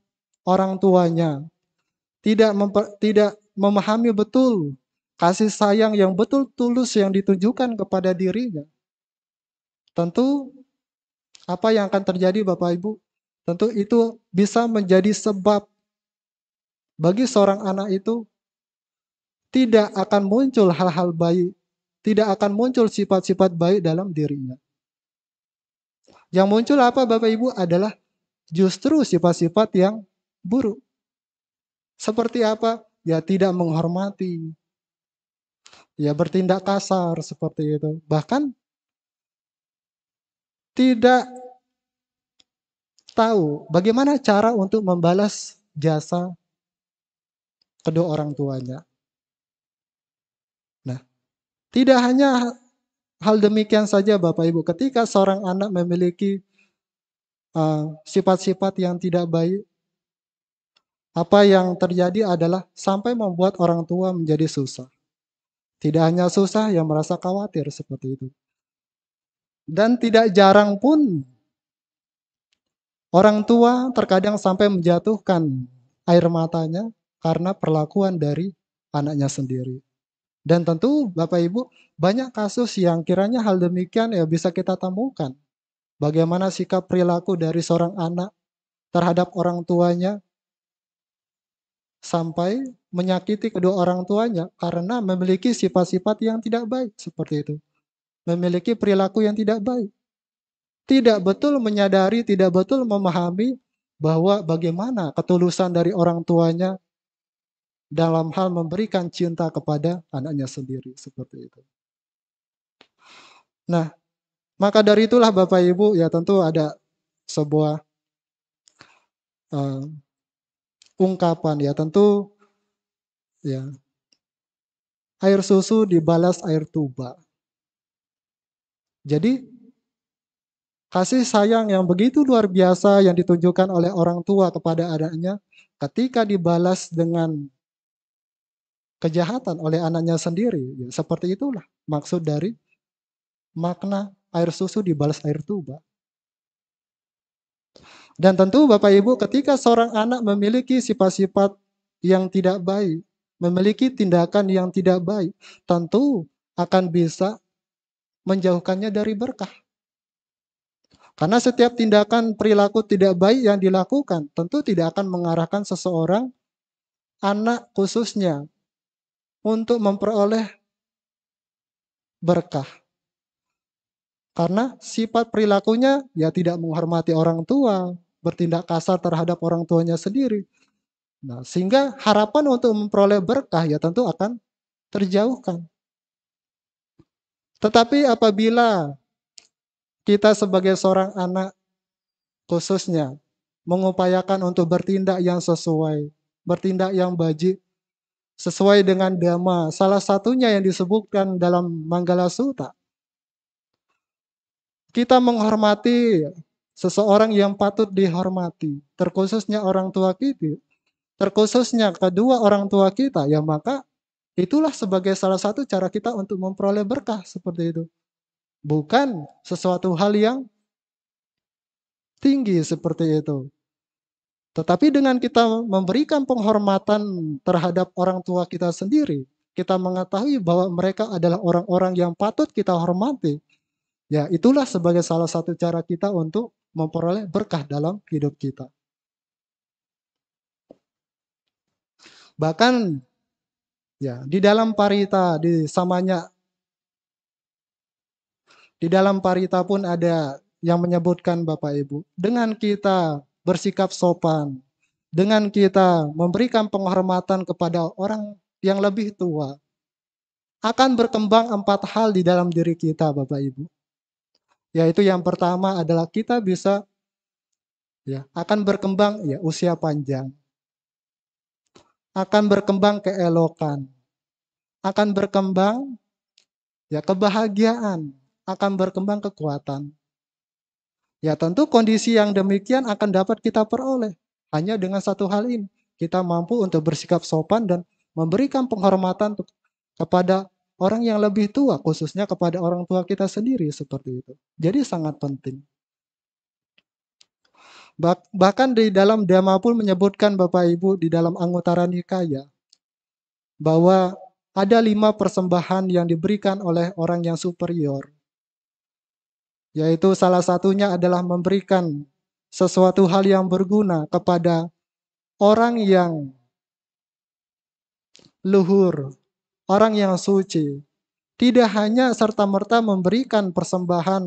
orang tuanya, tidak memper, tidak memahami betul kasih sayang yang betul tulus yang ditujukan kepada dirinya. Tentu apa yang akan terjadi Bapak Ibu? Tentu itu bisa menjadi sebab bagi seorang anak itu tidak akan muncul hal-hal baik, tidak akan muncul sifat-sifat baik dalam dirinya. Yang muncul apa Bapak Ibu adalah justru sifat-sifat yang buruk. Seperti apa? Ya tidak menghormati. Ya bertindak kasar seperti itu. Bahkan tidak tahu bagaimana cara untuk membalas jasa kedua orang tuanya. Nah, tidak hanya hal demikian saja Bapak Ibu, ketika seorang anak memiliki eh, sifat-sifat uh, yang tidak baik, apa yang terjadi adalah sampai membuat orang tua menjadi susah. Tidak hanya susah, yang merasa khawatir seperti itu. Dan tidak jarang pun orang tua terkadang sampai menjatuhkan air matanya karena perlakuan dari anaknya sendiri. Dan tentu Bapak Ibu banyak kasus yang kiranya hal demikian ya bisa kita temukan. Bagaimana sikap perilaku dari seorang anak terhadap orang tuanya sampai menyakiti kedua orang tuanya karena memiliki sifat-sifat yang tidak baik seperti itu memiliki perilaku yang tidak baik. Tidak betul menyadari, tidak betul memahami bahwa bagaimana ketulusan dari orang tuanya dalam hal memberikan cinta kepada anaknya sendiri seperti itu. Nah, maka dari itulah Bapak Ibu ya tentu ada sebuah uh, ungkapan ya tentu ya air susu dibalas air tuba jadi kasih sayang yang begitu luar biasa yang ditunjukkan oleh orang tua kepada anaknya ketika dibalas dengan kejahatan oleh anaknya sendiri. Ya, seperti itulah maksud dari makna air susu dibalas air tuba. Dan tentu Bapak Ibu ketika seorang anak memiliki sifat-sifat yang tidak baik, memiliki tindakan yang tidak baik, tentu akan bisa menjauhkannya dari berkah. Karena setiap tindakan perilaku tidak baik yang dilakukan tentu tidak akan mengarahkan seseorang, anak khususnya, untuk memperoleh berkah. Karena sifat perilakunya ya tidak menghormati orang tua, bertindak kasar terhadap orang tuanya sendiri. Nah, sehingga harapan untuk memperoleh berkah ya tentu akan terjauhkan. Tetapi apabila kita sebagai seorang anak khususnya mengupayakan untuk bertindak yang sesuai, bertindak yang bajik, sesuai dengan dhamma. Salah satunya yang disebutkan dalam Manggala Sutta. Kita menghormati seseorang yang patut dihormati, terkhususnya orang tua kita, terkhususnya kedua orang tua kita, ya maka Itulah sebagai salah satu cara kita untuk memperoleh berkah seperti itu. Bukan sesuatu hal yang tinggi seperti itu. Tetapi dengan kita memberikan penghormatan terhadap orang tua kita sendiri, kita mengetahui bahwa mereka adalah orang-orang yang patut kita hormati. Ya, itulah sebagai salah satu cara kita untuk memperoleh berkah dalam hidup kita. Bahkan Ya, di dalam parita di samanya di dalam parita pun ada yang menyebutkan Bapak Ibu, dengan kita bersikap sopan, dengan kita memberikan penghormatan kepada orang yang lebih tua, akan berkembang empat hal di dalam diri kita, Bapak Ibu. Yaitu yang pertama adalah kita bisa ya akan berkembang ya usia panjang akan berkembang keelokan, akan berkembang ya kebahagiaan, akan berkembang kekuatan. Ya tentu kondisi yang demikian akan dapat kita peroleh hanya dengan satu hal ini. Kita mampu untuk bersikap sopan dan memberikan penghormatan kepada orang yang lebih tua, khususnya kepada orang tua kita sendiri seperti itu. Jadi sangat penting. Bahkan di dalam Dhamma pun menyebutkan Bapak Ibu di dalam anggota Nikaya bahwa ada lima persembahan yang diberikan oleh orang yang superior. Yaitu salah satunya adalah memberikan sesuatu hal yang berguna kepada orang yang luhur, orang yang suci. Tidak hanya serta-merta memberikan persembahan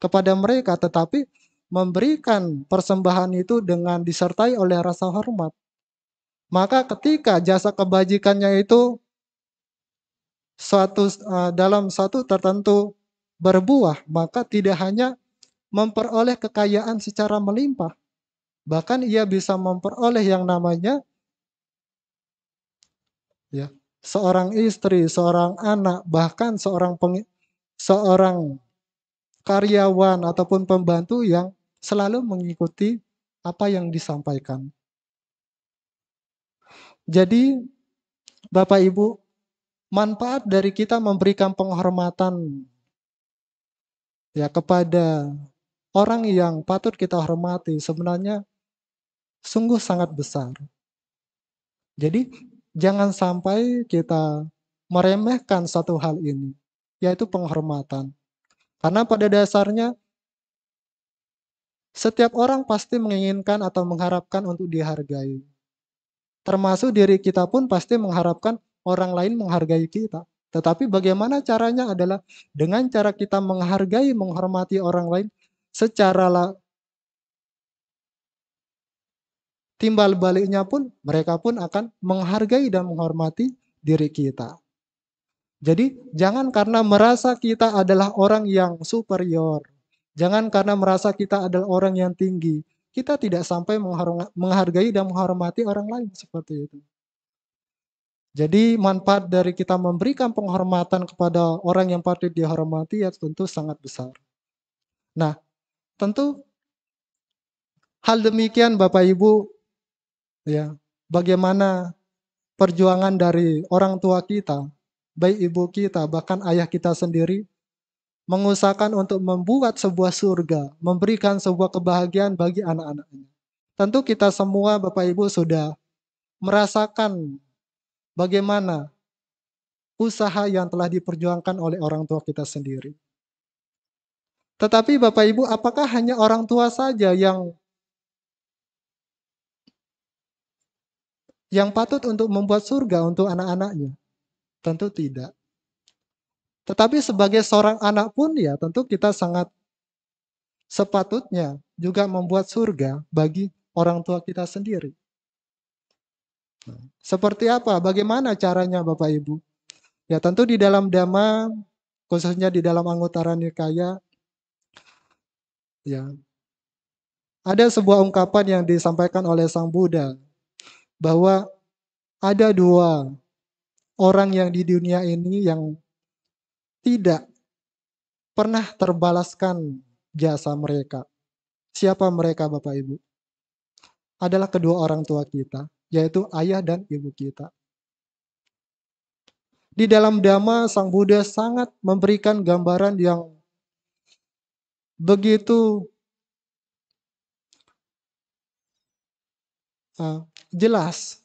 kepada mereka, tetapi memberikan persembahan itu dengan disertai oleh rasa hormat. Maka ketika jasa kebajikannya itu suatu eh, dalam satu tertentu berbuah, maka tidak hanya memperoleh kekayaan secara melimpah, bahkan ia bisa memperoleh yang namanya ya, seorang istri, seorang anak, bahkan seorang seorang karyawan ataupun pembantu yang selalu mengikuti apa yang disampaikan. Jadi, Bapak Ibu, manfaat dari kita memberikan penghormatan ya kepada orang yang patut kita hormati sebenarnya sungguh sangat besar. Jadi, jangan sampai kita meremehkan satu hal ini, yaitu penghormatan. Karena pada dasarnya setiap orang pasti menginginkan atau mengharapkan untuk dihargai. Termasuk diri kita pun pasti mengharapkan orang lain menghargai kita. Tetapi bagaimana caranya adalah dengan cara kita menghargai, menghormati orang lain secara la timbal baliknya pun mereka pun akan menghargai dan menghormati diri kita. Jadi jangan karena merasa kita adalah orang yang superior. Jangan karena merasa kita adalah orang yang tinggi. Kita tidak sampai menghargai dan menghormati orang lain seperti itu. Jadi manfaat dari kita memberikan penghormatan kepada orang yang patut dihormati ya tentu sangat besar. Nah, tentu hal demikian Bapak Ibu ya, bagaimana perjuangan dari orang tua kita baik ibu kita, bahkan ayah kita sendiri, mengusahakan untuk membuat sebuah surga, memberikan sebuah kebahagiaan bagi anak-anaknya. Tentu kita semua Bapak Ibu sudah merasakan bagaimana usaha yang telah diperjuangkan oleh orang tua kita sendiri. Tetapi Bapak Ibu, apakah hanya orang tua saja yang yang patut untuk membuat surga untuk anak-anaknya? Tentu tidak. Tetapi sebagai seorang anak pun ya tentu kita sangat sepatutnya juga membuat surga bagi orang tua kita sendiri. Nah, seperti apa? Bagaimana caranya Bapak Ibu? Ya tentu di dalam dhamma, khususnya di dalam anggota Nikaya, ya ada sebuah ungkapan yang disampaikan oleh Sang Buddha bahwa ada dua orang yang di dunia ini yang tidak pernah terbalaskan jasa mereka. Siapa mereka Bapak Ibu? Adalah kedua orang tua kita, yaitu ayah dan ibu kita. Di dalam Dhamma, Sang Buddha sangat memberikan gambaran yang begitu eh, jelas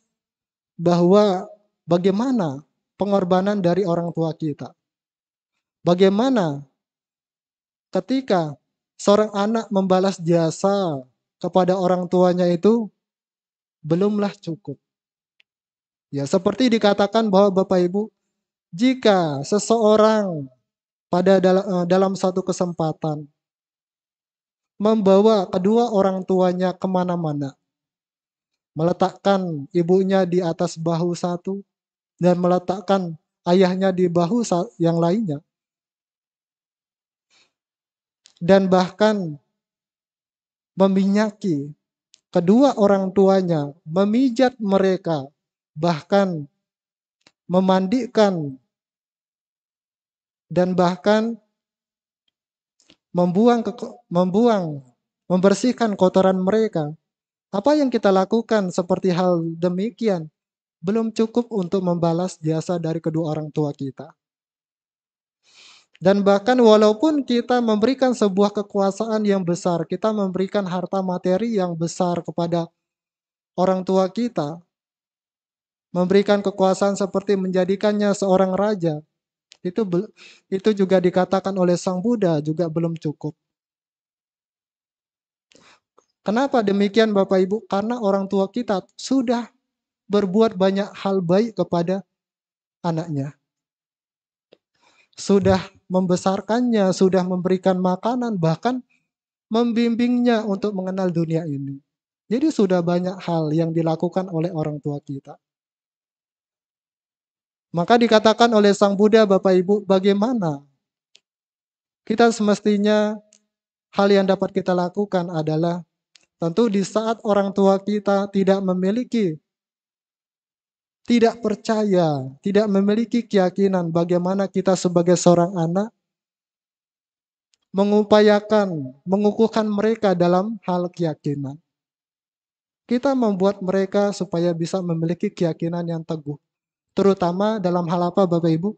bahwa Bagaimana pengorbanan dari orang tua kita? Bagaimana ketika seorang anak membalas jasa kepada orang tuanya itu belumlah cukup. Ya, seperti dikatakan bahwa Bapak Ibu, jika seseorang pada eh, dalam, satu kesempatan membawa kedua orang tuanya kemana-mana, meletakkan ibunya di atas bahu satu, dan meletakkan ayahnya di bahu yang lainnya. Dan bahkan meminyaki kedua orang tuanya, memijat mereka, bahkan memandikan dan bahkan membuang membuang membersihkan kotoran mereka. Apa yang kita lakukan seperti hal demikian belum cukup untuk membalas jasa dari kedua orang tua kita. Dan bahkan walaupun kita memberikan sebuah kekuasaan yang besar, kita memberikan harta materi yang besar kepada orang tua kita, memberikan kekuasaan seperti menjadikannya seorang raja, itu itu juga dikatakan oleh Sang Buddha juga belum cukup. Kenapa demikian Bapak Ibu? Karena orang tua kita sudah berbuat banyak hal baik kepada anaknya. Sudah membesarkannya, sudah memberikan makanan, bahkan membimbingnya untuk mengenal dunia ini. Jadi sudah banyak hal yang dilakukan oleh orang tua kita. Maka dikatakan oleh Sang Buddha, Bapak Ibu, bagaimana kita semestinya hal yang dapat kita lakukan adalah tentu di saat orang tua kita tidak memiliki tidak percaya, tidak memiliki keyakinan bagaimana kita sebagai seorang anak mengupayakan, mengukuhkan mereka dalam hal keyakinan. Kita membuat mereka supaya bisa memiliki keyakinan yang teguh. Terutama dalam hal apa Bapak Ibu?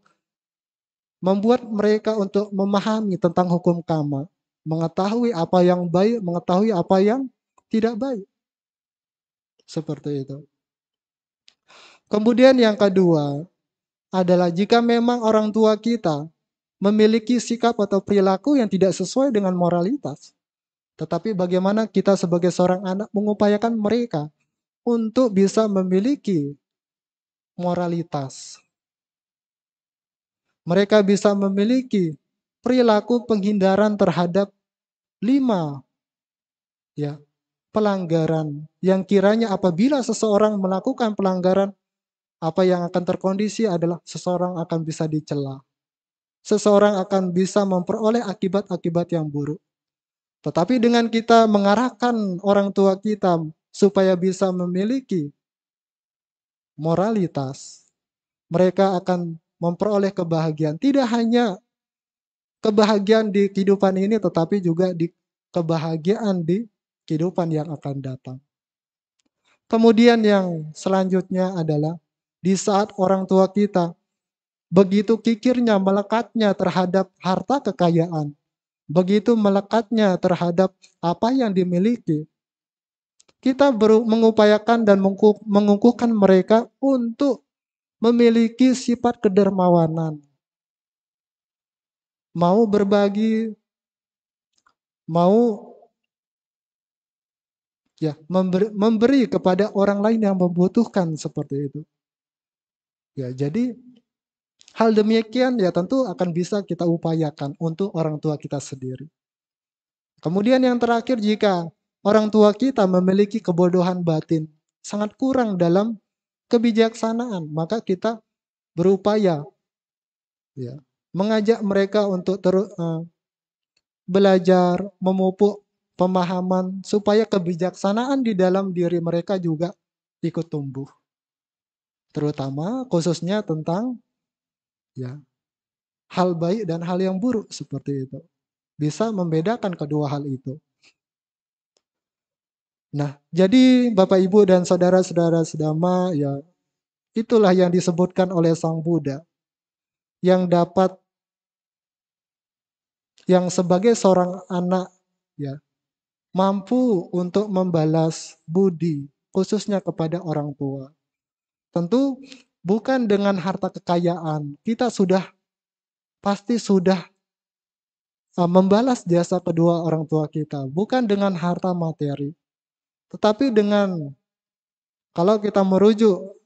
Membuat mereka untuk memahami tentang hukum kama. Mengetahui apa yang baik, mengetahui apa yang tidak baik. Seperti itu. Kemudian yang kedua adalah jika memang orang tua kita memiliki sikap atau perilaku yang tidak sesuai dengan moralitas, tetapi bagaimana kita sebagai seorang anak mengupayakan mereka untuk bisa memiliki moralitas. Mereka bisa memiliki perilaku penghindaran terhadap lima ya pelanggaran yang kiranya apabila seseorang melakukan pelanggaran apa yang akan terkondisi adalah seseorang akan bisa dicela. Seseorang akan bisa memperoleh akibat-akibat yang buruk. Tetapi dengan kita mengarahkan orang tua kita supaya bisa memiliki moralitas, mereka akan memperoleh kebahagiaan. Tidak hanya kebahagiaan di kehidupan ini, tetapi juga di kebahagiaan di kehidupan yang akan datang. Kemudian yang selanjutnya adalah di saat orang tua kita begitu kikirnya melekatnya terhadap harta kekayaan, begitu melekatnya terhadap apa yang dimiliki, kita mengupayakan dan mengukuhkan mereka untuk memiliki sifat kedermawanan. Mau berbagi, mau ya memberi, memberi kepada orang lain yang membutuhkan seperti itu. Ya, jadi hal demikian ya tentu akan bisa kita upayakan untuk orang tua kita sendiri. Kemudian yang terakhir jika orang tua kita memiliki kebodohan batin, sangat kurang dalam kebijaksanaan, maka kita berupaya ya, mengajak mereka untuk terus uh, belajar, memupuk pemahaman supaya kebijaksanaan di dalam diri mereka juga ikut tumbuh terutama khususnya tentang ya hal baik dan hal yang buruk seperti itu. Bisa membedakan kedua hal itu. Nah, jadi Bapak Ibu dan saudara-saudara sedama ya itulah yang disebutkan oleh Sang Buddha yang dapat yang sebagai seorang anak ya mampu untuk membalas budi khususnya kepada orang tua Tentu bukan dengan harta kekayaan. Kita sudah pasti sudah eh, membalas jasa kedua orang tua kita, bukan dengan harta materi, tetapi dengan kalau kita merujuk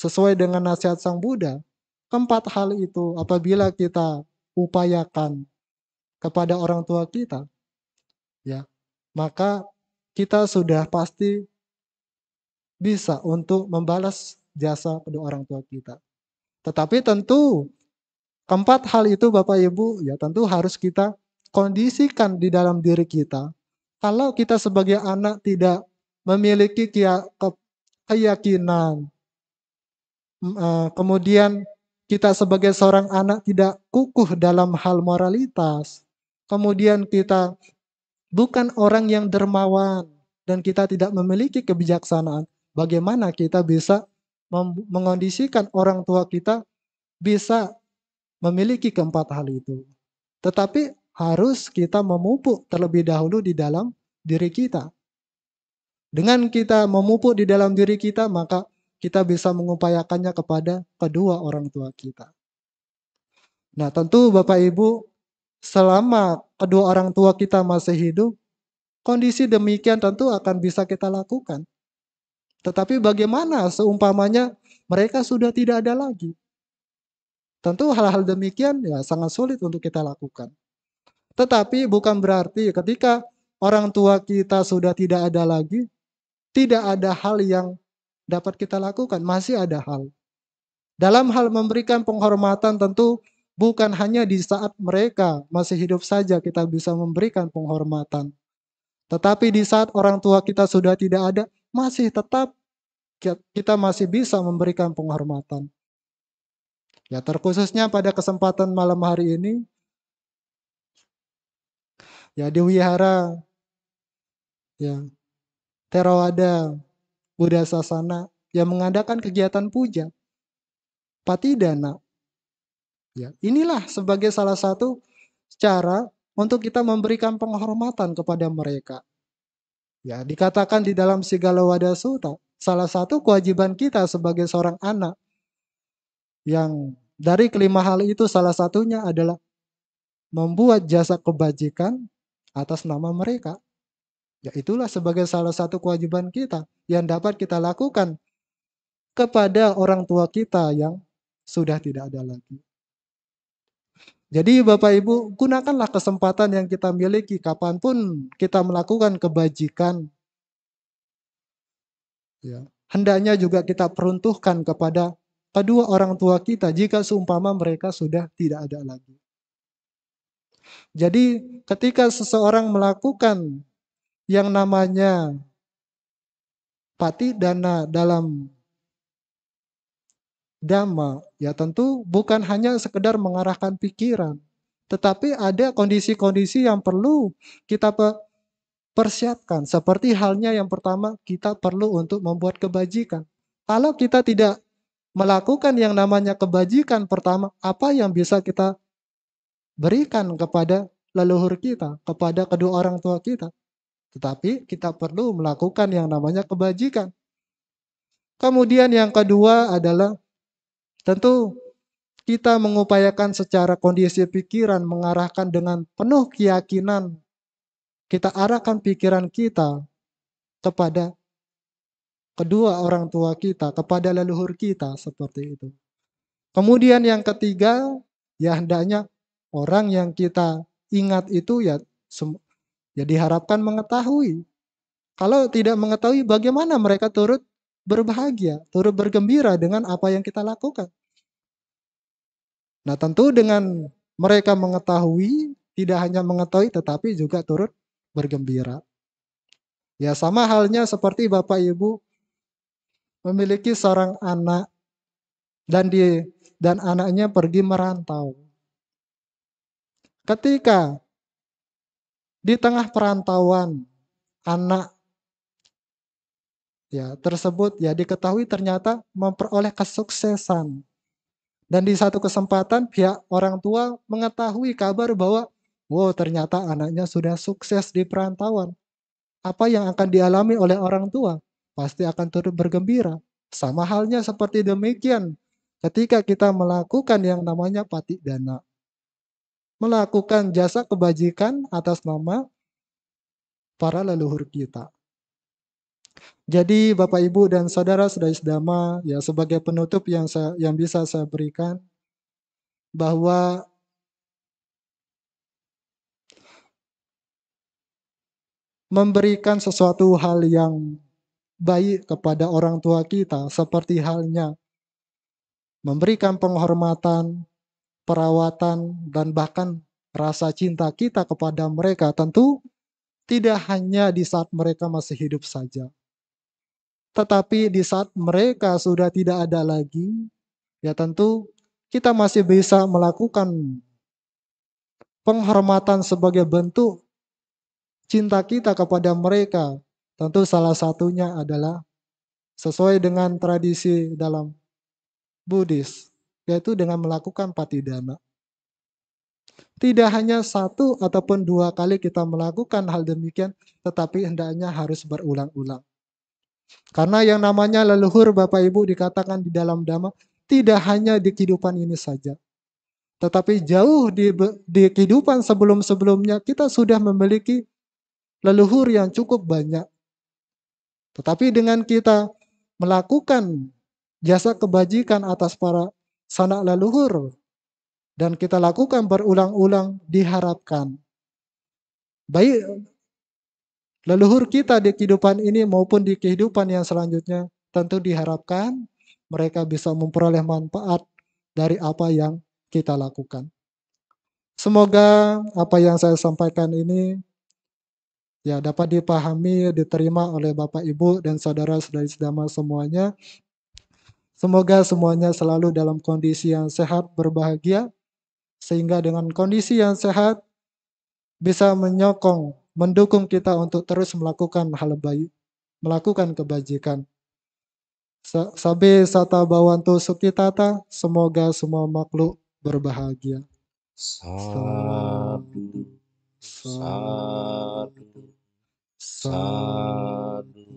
sesuai dengan nasihat Sang Buddha, keempat hal itu apabila kita upayakan kepada orang tua kita, ya, maka kita sudah pasti bisa untuk membalas jasa pada orang tua kita. Tetapi tentu keempat hal itu Bapak Ibu ya tentu harus kita kondisikan di dalam diri kita. Kalau kita sebagai anak tidak memiliki keyakinan, eh, kemudian kita sebagai seorang anak tidak kukuh dalam hal moralitas, kemudian kita bukan orang yang dermawan dan kita tidak memiliki kebijaksanaan, bagaimana kita bisa mengondisikan orang tua kita bisa memiliki keempat hal itu. Tetapi harus kita memupuk terlebih dahulu di dalam diri kita. Dengan kita memupuk di dalam diri kita, maka kita bisa mengupayakannya kepada kedua orang tua kita. Nah, tentu Bapak Ibu, selama kedua orang tua kita masih hidup, kondisi demikian tentu akan bisa kita lakukan. Tetapi bagaimana seumpamanya mereka sudah tidak ada lagi? Tentu hal-hal demikian ya sangat sulit untuk kita lakukan. Tetapi bukan berarti ketika orang tua kita sudah tidak ada lagi, tidak ada hal yang dapat kita lakukan, masih ada hal. Dalam hal memberikan penghormatan tentu bukan hanya di saat mereka masih hidup saja kita bisa memberikan penghormatan. Tetapi di saat orang tua kita sudah tidak ada, masih tetap kita masih bisa memberikan penghormatan. Ya terkhususnya pada kesempatan malam hari ini, ya di wihara, ya terawada Buddha Sasana yang mengadakan kegiatan puja, patidana. Ya, inilah sebagai salah satu cara untuk kita memberikan penghormatan kepada mereka. Ya, dikatakan di dalam segala wadah Suta, salah satu kewajiban kita sebagai seorang anak yang dari kelima hal itu salah satunya adalah membuat jasa kebajikan atas nama mereka. Ya itulah sebagai salah satu kewajiban kita yang dapat kita lakukan kepada orang tua kita yang sudah tidak ada lagi. Jadi Bapak Ibu, gunakanlah kesempatan yang kita miliki kapanpun kita melakukan kebajikan. Ya. Hendaknya juga kita peruntuhkan kepada kedua orang tua kita jika seumpama mereka sudah tidak ada lagi. Jadi ketika seseorang melakukan yang namanya pati dana dalam dhamma. Ya tentu bukan hanya sekedar mengarahkan pikiran, tetapi ada kondisi-kondisi yang perlu kita persiapkan. Seperti halnya yang pertama, kita perlu untuk membuat kebajikan. Kalau kita tidak melakukan yang namanya kebajikan pertama, apa yang bisa kita berikan kepada leluhur kita, kepada kedua orang tua kita? Tetapi kita perlu melakukan yang namanya kebajikan. Kemudian yang kedua adalah Tentu kita mengupayakan secara kondisi pikiran mengarahkan dengan penuh keyakinan kita arahkan pikiran kita kepada kedua orang tua kita, kepada leluhur kita seperti itu. Kemudian yang ketiga, ya hendaknya orang yang kita ingat itu ya ya diharapkan mengetahui. Kalau tidak mengetahui bagaimana mereka turut berbahagia, turut bergembira dengan apa yang kita lakukan. Nah, tentu dengan mereka mengetahui, tidak hanya mengetahui tetapi juga turut bergembira. Ya, sama halnya seperti Bapak Ibu memiliki seorang anak dan di dan anaknya pergi merantau. Ketika di tengah perantauan anak ya tersebut ya diketahui ternyata memperoleh kesuksesan. Dan di satu kesempatan pihak orang tua mengetahui kabar bahwa wow ternyata anaknya sudah sukses di perantauan. Apa yang akan dialami oleh orang tua? Pasti akan turut bergembira. Sama halnya seperti demikian ketika kita melakukan yang namanya patik dana. Melakukan jasa kebajikan atas nama para leluhur kita. Jadi Bapak Ibu dan saudara saudari sedama ya sebagai penutup yang saya, yang bisa saya berikan bahwa memberikan sesuatu hal yang baik kepada orang tua kita seperti halnya memberikan penghormatan, perawatan dan bahkan rasa cinta kita kepada mereka tentu tidak hanya di saat mereka masih hidup saja tetapi di saat mereka sudah tidak ada lagi, ya tentu kita masih bisa melakukan penghormatan sebagai bentuk cinta kita kepada mereka. Tentu salah satunya adalah sesuai dengan tradisi dalam Buddhis, yaitu dengan melakukan patidana. Tidak hanya satu ataupun dua kali kita melakukan hal demikian, tetapi hendaknya harus berulang-ulang. Karena yang namanya leluhur Bapak Ibu dikatakan di dalam dhamma tidak hanya di kehidupan ini saja. Tetapi jauh di, di kehidupan sebelum-sebelumnya kita sudah memiliki leluhur yang cukup banyak. Tetapi dengan kita melakukan jasa kebajikan atas para sanak leluhur dan kita lakukan berulang-ulang diharapkan baik Leluhur kita di kehidupan ini maupun di kehidupan yang selanjutnya tentu diharapkan mereka bisa memperoleh manfaat dari apa yang kita lakukan. Semoga apa yang saya sampaikan ini ya dapat dipahami, diterima oleh Bapak Ibu dan saudara-saudari sedama semuanya. Semoga semuanya selalu dalam kondisi yang sehat, berbahagia, sehingga dengan kondisi yang sehat bisa menyokong mendukung kita untuk terus melakukan hal baik, melakukan kebajikan. Sabe sata bawantu sukitata, semoga semua makhluk berbahagia. Sadu, sadu, sadu.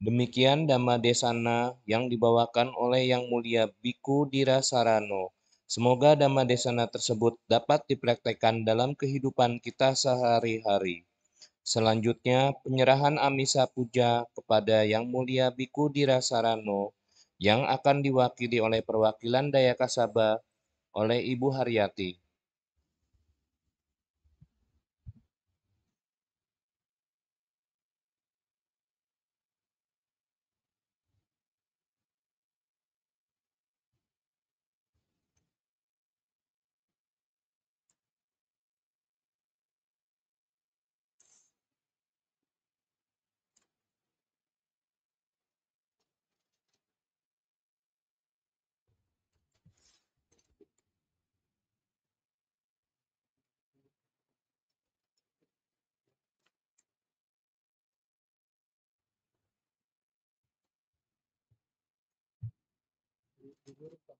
Demikian Dhamma Desana yang dibawakan oleh Yang Mulia Biku Dirasarano Semoga dhamma desana tersebut dapat dipraktekkan dalam kehidupan kita sehari-hari. Selanjutnya, penyerahan Amisa Puja kepada Yang Mulia Biku Dirasarano yang akan diwakili oleh perwakilan Dayakasaba oleh Ibu Haryati. Gracias.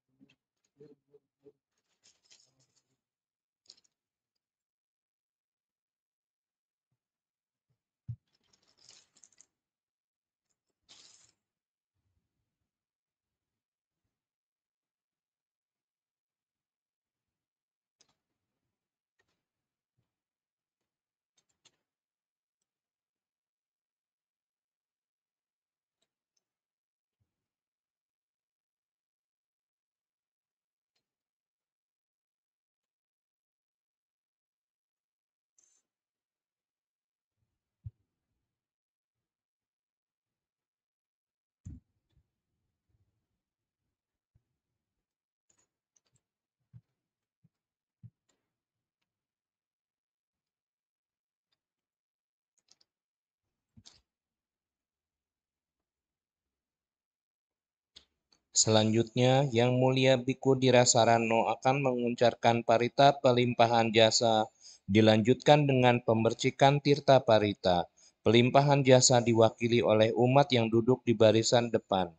Selanjutnya, Yang Mulia Biku Dirasarano akan menguncarkan parita pelimpahan jasa, dilanjutkan dengan pembercikan tirta parita. Pelimpahan jasa diwakili oleh umat yang duduk di barisan depan.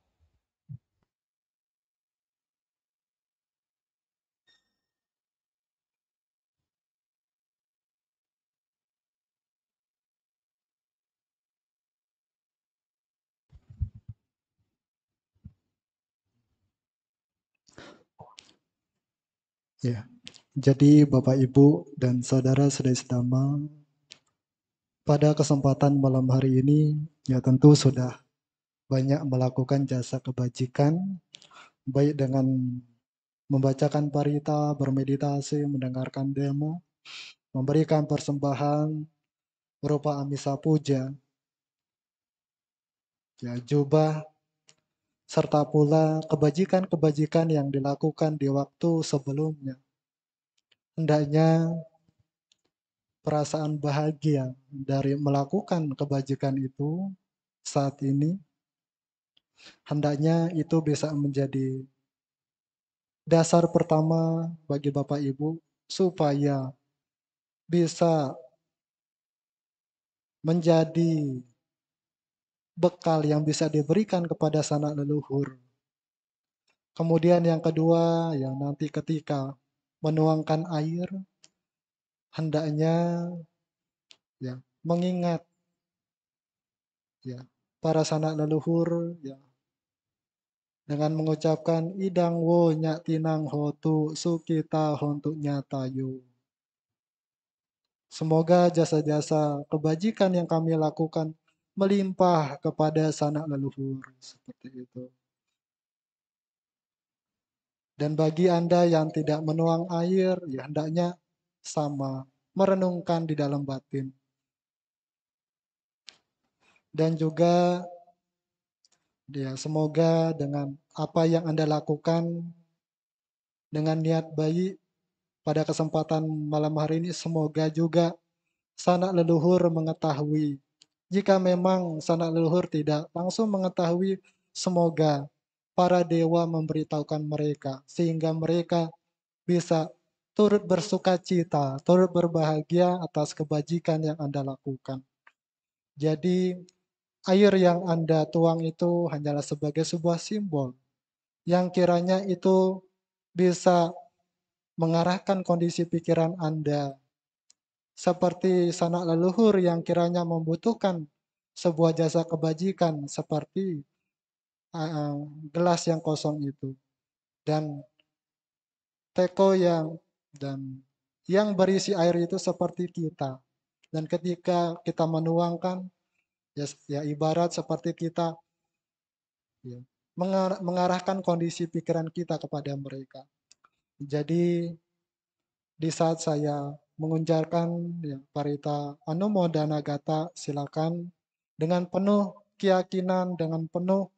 Ya. Jadi Bapak Ibu dan Saudara Saudara Sedama, pada kesempatan malam hari ini ya tentu sudah banyak melakukan jasa kebajikan, baik dengan membacakan parita, bermeditasi, mendengarkan demo, memberikan persembahan berupa amisa puja, ya jubah, serta pula kebajikan-kebajikan yang dilakukan di waktu sebelumnya. Hendaknya perasaan bahagia dari melakukan kebajikan itu saat ini, hendaknya itu bisa menjadi dasar pertama bagi Bapak Ibu supaya bisa menjadi bekal yang bisa diberikan kepada sanak leluhur. Kemudian yang kedua, yang nanti ketika menuangkan air, hendaknya ya mengingat ya para sanak leluhur ya dengan mengucapkan idang wo tinang hotu sukita untuk nyatayu. Semoga jasa-jasa kebajikan yang kami lakukan melimpah kepada sanak leluhur seperti itu. Dan bagi Anda yang tidak menuang air, ya hendaknya sama, merenungkan di dalam batin. Dan juga ya semoga dengan apa yang Anda lakukan dengan niat baik pada kesempatan malam hari ini semoga juga sanak leluhur mengetahui jika memang sanak leluhur tidak langsung mengetahui, semoga para dewa memberitahukan mereka, sehingga mereka bisa turut bersuka cita, turut berbahagia atas kebajikan yang Anda lakukan. Jadi, air yang Anda tuang itu hanyalah sebagai sebuah simbol yang kiranya itu bisa mengarahkan kondisi pikiran Anda seperti sanak leluhur yang kiranya membutuhkan sebuah jasa kebajikan seperti uh, gelas yang kosong itu dan teko yang dan yang berisi air itu seperti kita dan ketika kita menuangkan ya, ya ibarat seperti kita ya, mengarahkan kondisi pikiran kita kepada mereka jadi di saat saya mengunjarkan ya, parita dana gata silakan dengan penuh keyakinan dengan penuh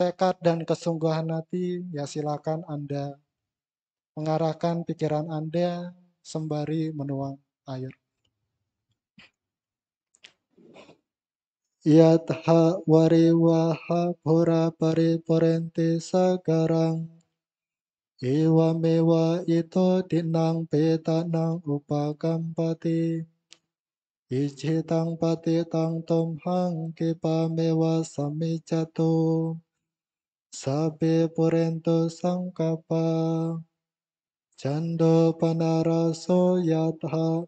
tekad dan kesungguhan hati ya silakan Anda mengarahkan pikiran Anda sembari menuang air. Yatha wariwaha pura pari porente sagarang Iwamewa ito dinang petanang upakampati. Ijitang pati tang tom hang kipamewa sami jatu. Sabi purento sangkapa. Chando panaraso yatha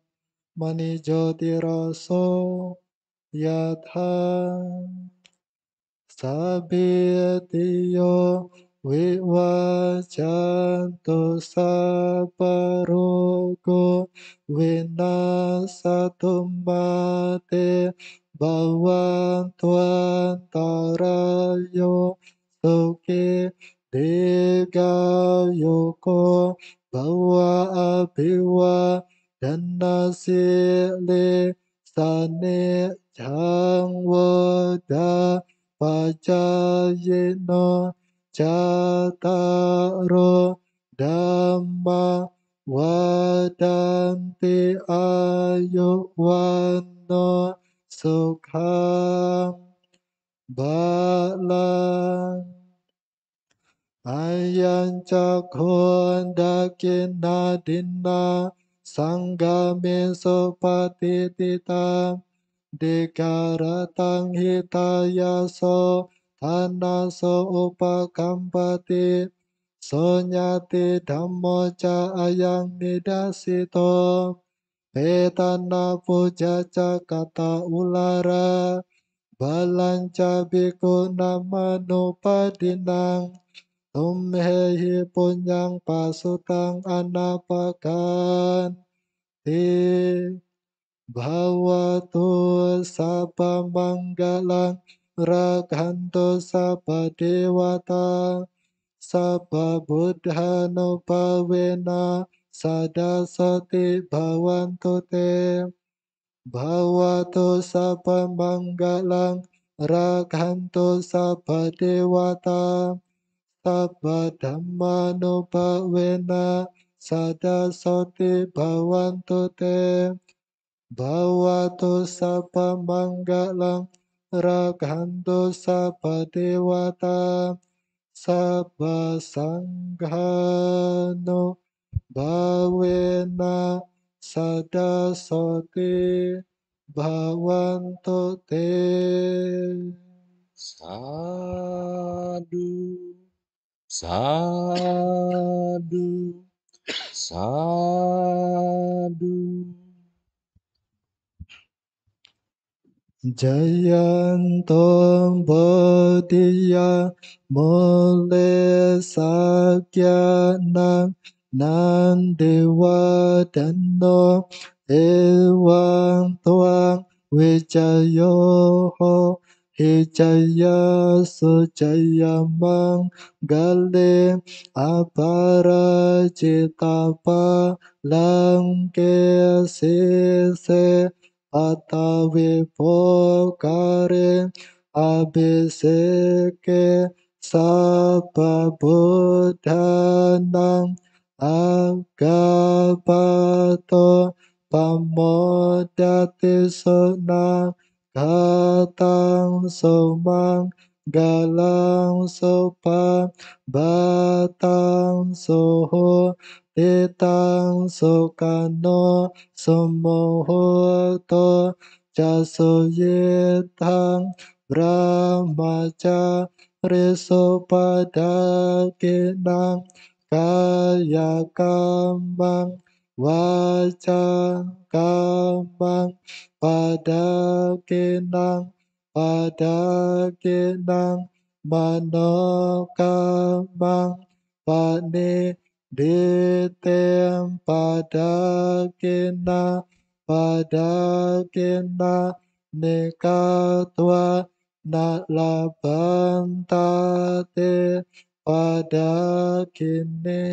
manijoti raso yatha. Sabi etiyo. Viva Santo Saparoco Vinasatum Mate Bawang Tuan Tarayo Suki yo Yoko Bawa Abiwa Dan nasile Sani Chang pajayeno jataro dhamma wadanti ayo wano sukham balan Ayan cakhun dakina Dina sanggame sopati titam dikaratang hitayaso Tanda so upakampati senyati dhammo ca ayang nidasito petana puja ca kata ulara balanca biku nama nupadinang tumhehi punyang pasutang anapakan ti tu sapa manggalang Raghanto sapa dewata sapa buddha no sada sati bhavanto te bhavato sapa manggalang Raghanto sapa dewata sapa dhamma no sada sati bhavanto te bhavato sapa manggalang Rakhanto Sabha padewata Sabha Sanghano Bhavena Sada Soti Bhavanto Te Sadu Sadu Sadu Jayantam Bodhiya Mole Sakyanam Nandewa Dano Ewang Tuang Vijayoho Hijaya Sujaya Mangale Aparajita Palangke Sese atawi pokare abeseke sababudhanam agapato pamodati sunang katang sumang galang sopa batang soho tetang sokano somoho to jaso yetang brahmaca reso pada kenang kaya kamang waca kamang pada kenang pada kenang manokamang pane ditem pada kena pada kena nekatwa na labantate pada kene.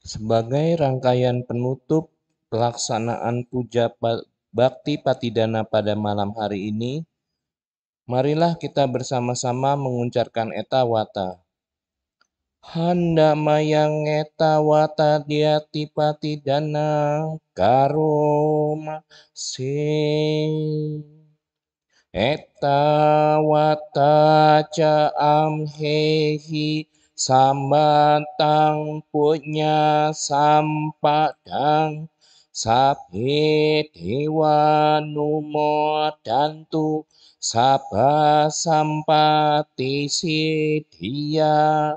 Sebagai rangkaian penutup pelaksanaan puja bakti patidana pada malam hari ini, marilah kita bersama-sama menguncarkan etawata. Handa mayang etawata diati patidana karoma si Etawata ca amhehi sambatang punya sampadang sabi dewa numo dantu sabat sampati siddhiya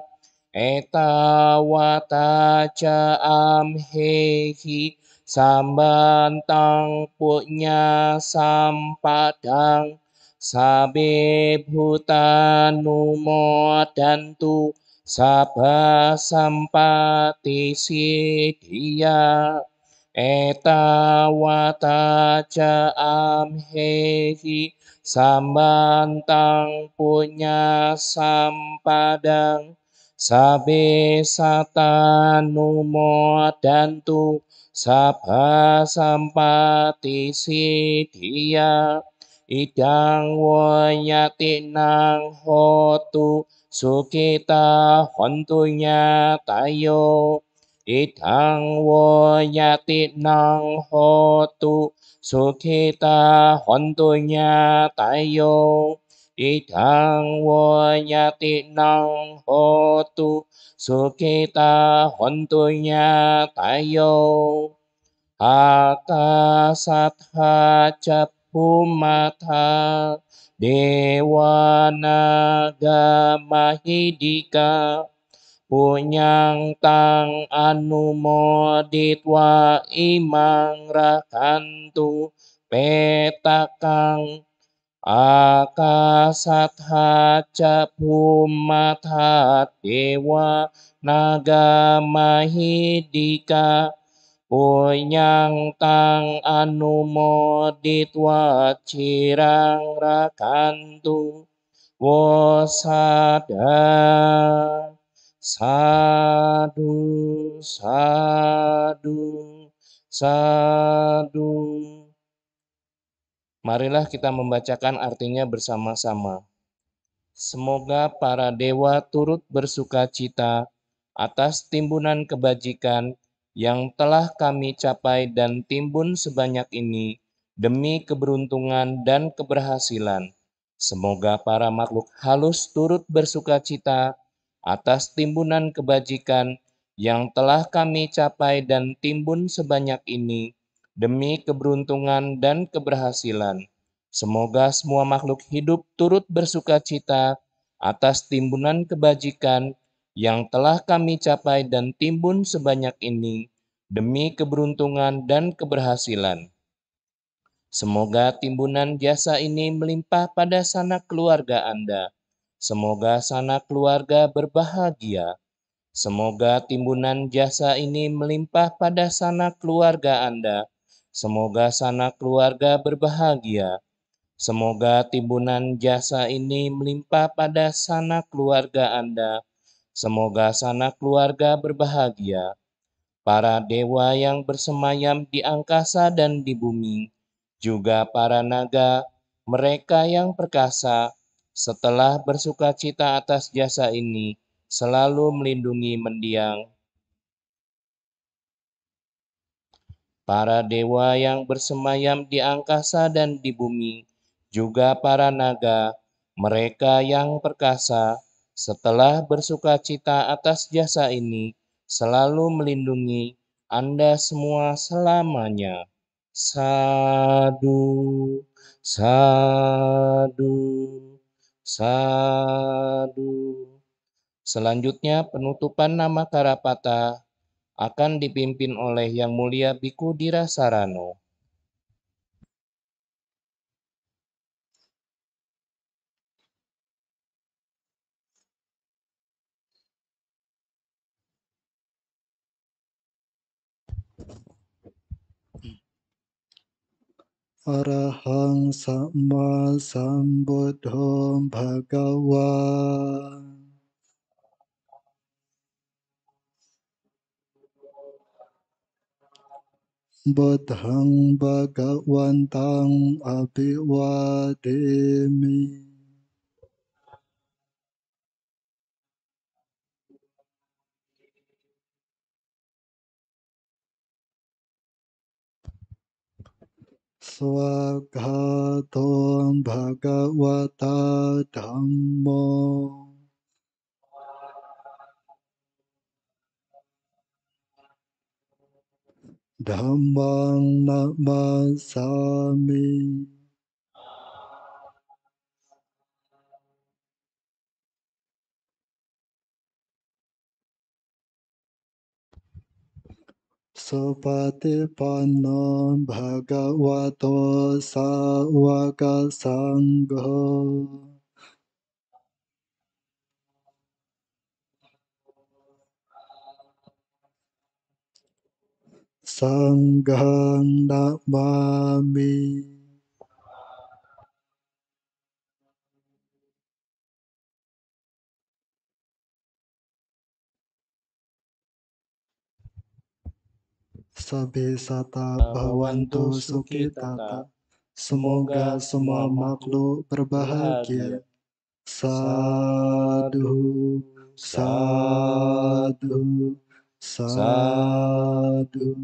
eta wataja amhehi sambantang punya sampadang sabi bhuta numo dantu Saba sampati siddhiya etawata taja amhehi sambantang punya sampadang sabe satanumodantu saba sampati sidia idang nang hotu สุขิตาหันตุญาตายโย อิทังวอยตินังหตุ สุขิตาหันตุญาตายโย อิทังวอยตินังหตุ สุขิตาหันตุญาตายโย อากาสัทธาจัพภูมาธา Dewa Naga Mahidika Punyang Tang anu Anumoditwa Imang Rakantu Petakang Akasatha matat Dewa Naga Mahidika tang anu rakantu sadu sadu sadu marilah kita membacakan artinya bersama-sama. Semoga para dewa turut bersuka cita atas timbunan kebajikan yang telah kami capai dan timbun sebanyak ini demi keberuntungan dan keberhasilan. Semoga para makhluk halus turut bersuka cita atas timbunan kebajikan yang telah kami capai dan timbun sebanyak ini demi keberuntungan dan keberhasilan. Semoga semua makhluk hidup turut bersuka cita atas timbunan kebajikan yang telah kami capai dan timbun sebanyak ini demi keberuntungan dan keberhasilan. Semoga timbunan jasa ini melimpah pada sanak keluarga Anda. Semoga sanak keluarga berbahagia. Semoga timbunan jasa ini melimpah pada sanak keluarga Anda. Semoga sanak keluarga berbahagia. Semoga timbunan jasa ini melimpah pada sanak keluarga Anda Semoga sanak keluarga berbahagia, para dewa yang bersemayam di angkasa dan di bumi, juga para naga, mereka yang perkasa, setelah bersuka cita atas jasa ini, selalu melindungi mendiang para dewa yang bersemayam di angkasa dan di bumi, juga para naga, mereka yang perkasa, setelah bersuka cita atas jasa ini, selalu melindungi Anda semua selamanya. Sadu, sadu, sadu. Selanjutnya penutupan nama Karapata akan dipimpin oleh Yang Mulia Biku Dirasarano. Arahang Sama Sambuddho Bhagawa Buddhang Bhagawantang bagawan Tang api wademi. Swagato Bhagavata Dhammo Dhammang Namasami Supatipanno bhagavato savaka sangho Sanghang namami. sabi sata bhawantu sukitata. Semoga semua makhluk berbahagia. Sadu, sadu, sadu.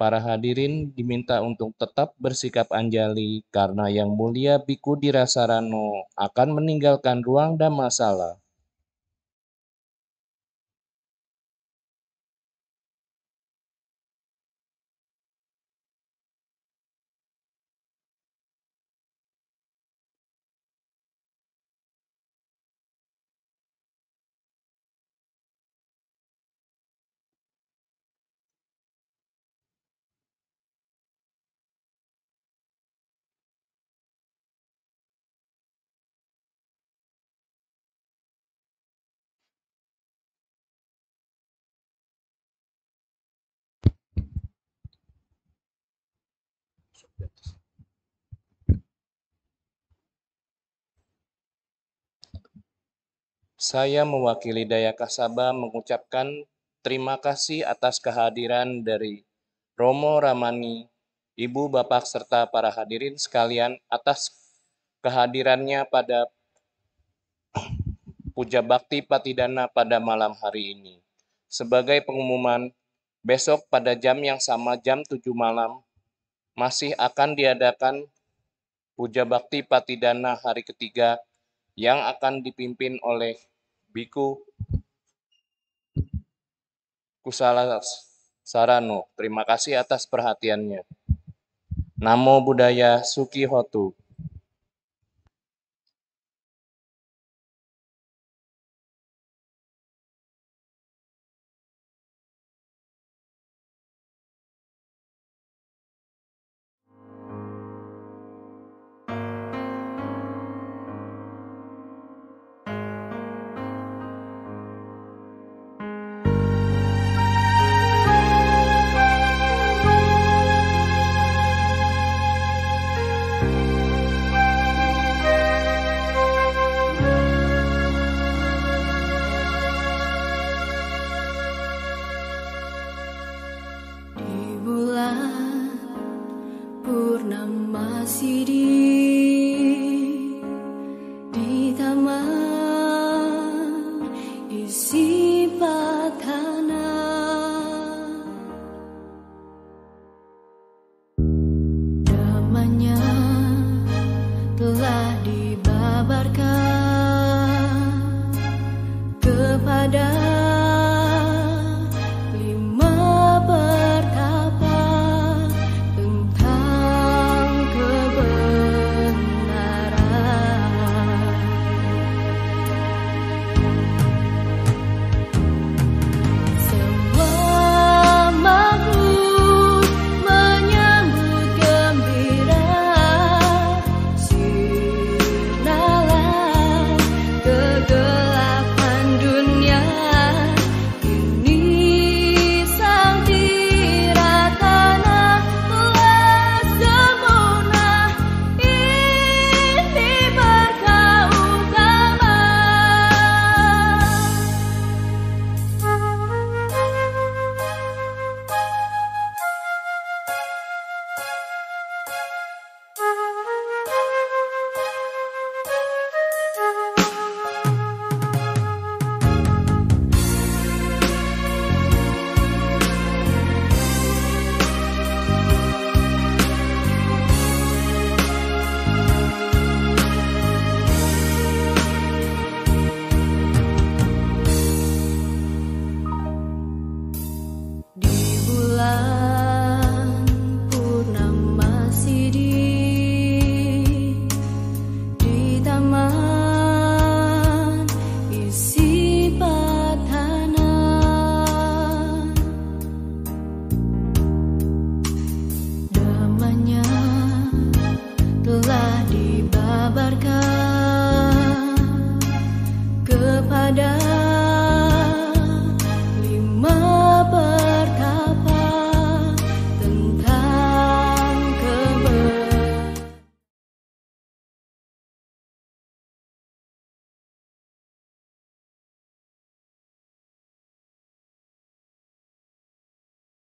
Para hadirin diminta untuk tetap bersikap anjali karena Yang Mulia Biku Dirasarano akan meninggalkan ruang dan masalah. Saya mewakili Daya Kasaba mengucapkan terima kasih atas kehadiran dari Romo Ramani, Ibu Bapak serta para hadirin sekalian atas kehadirannya pada Puja Bakti Patidana pada malam hari ini. Sebagai pengumuman, besok pada jam yang sama jam 7 malam masih akan diadakan Puja Bakti Patidana hari ketiga yang akan dipimpin oleh biku Kusala Sarano. Terima kasih atas perhatiannya. Namo Buddhaya Suki Hotu.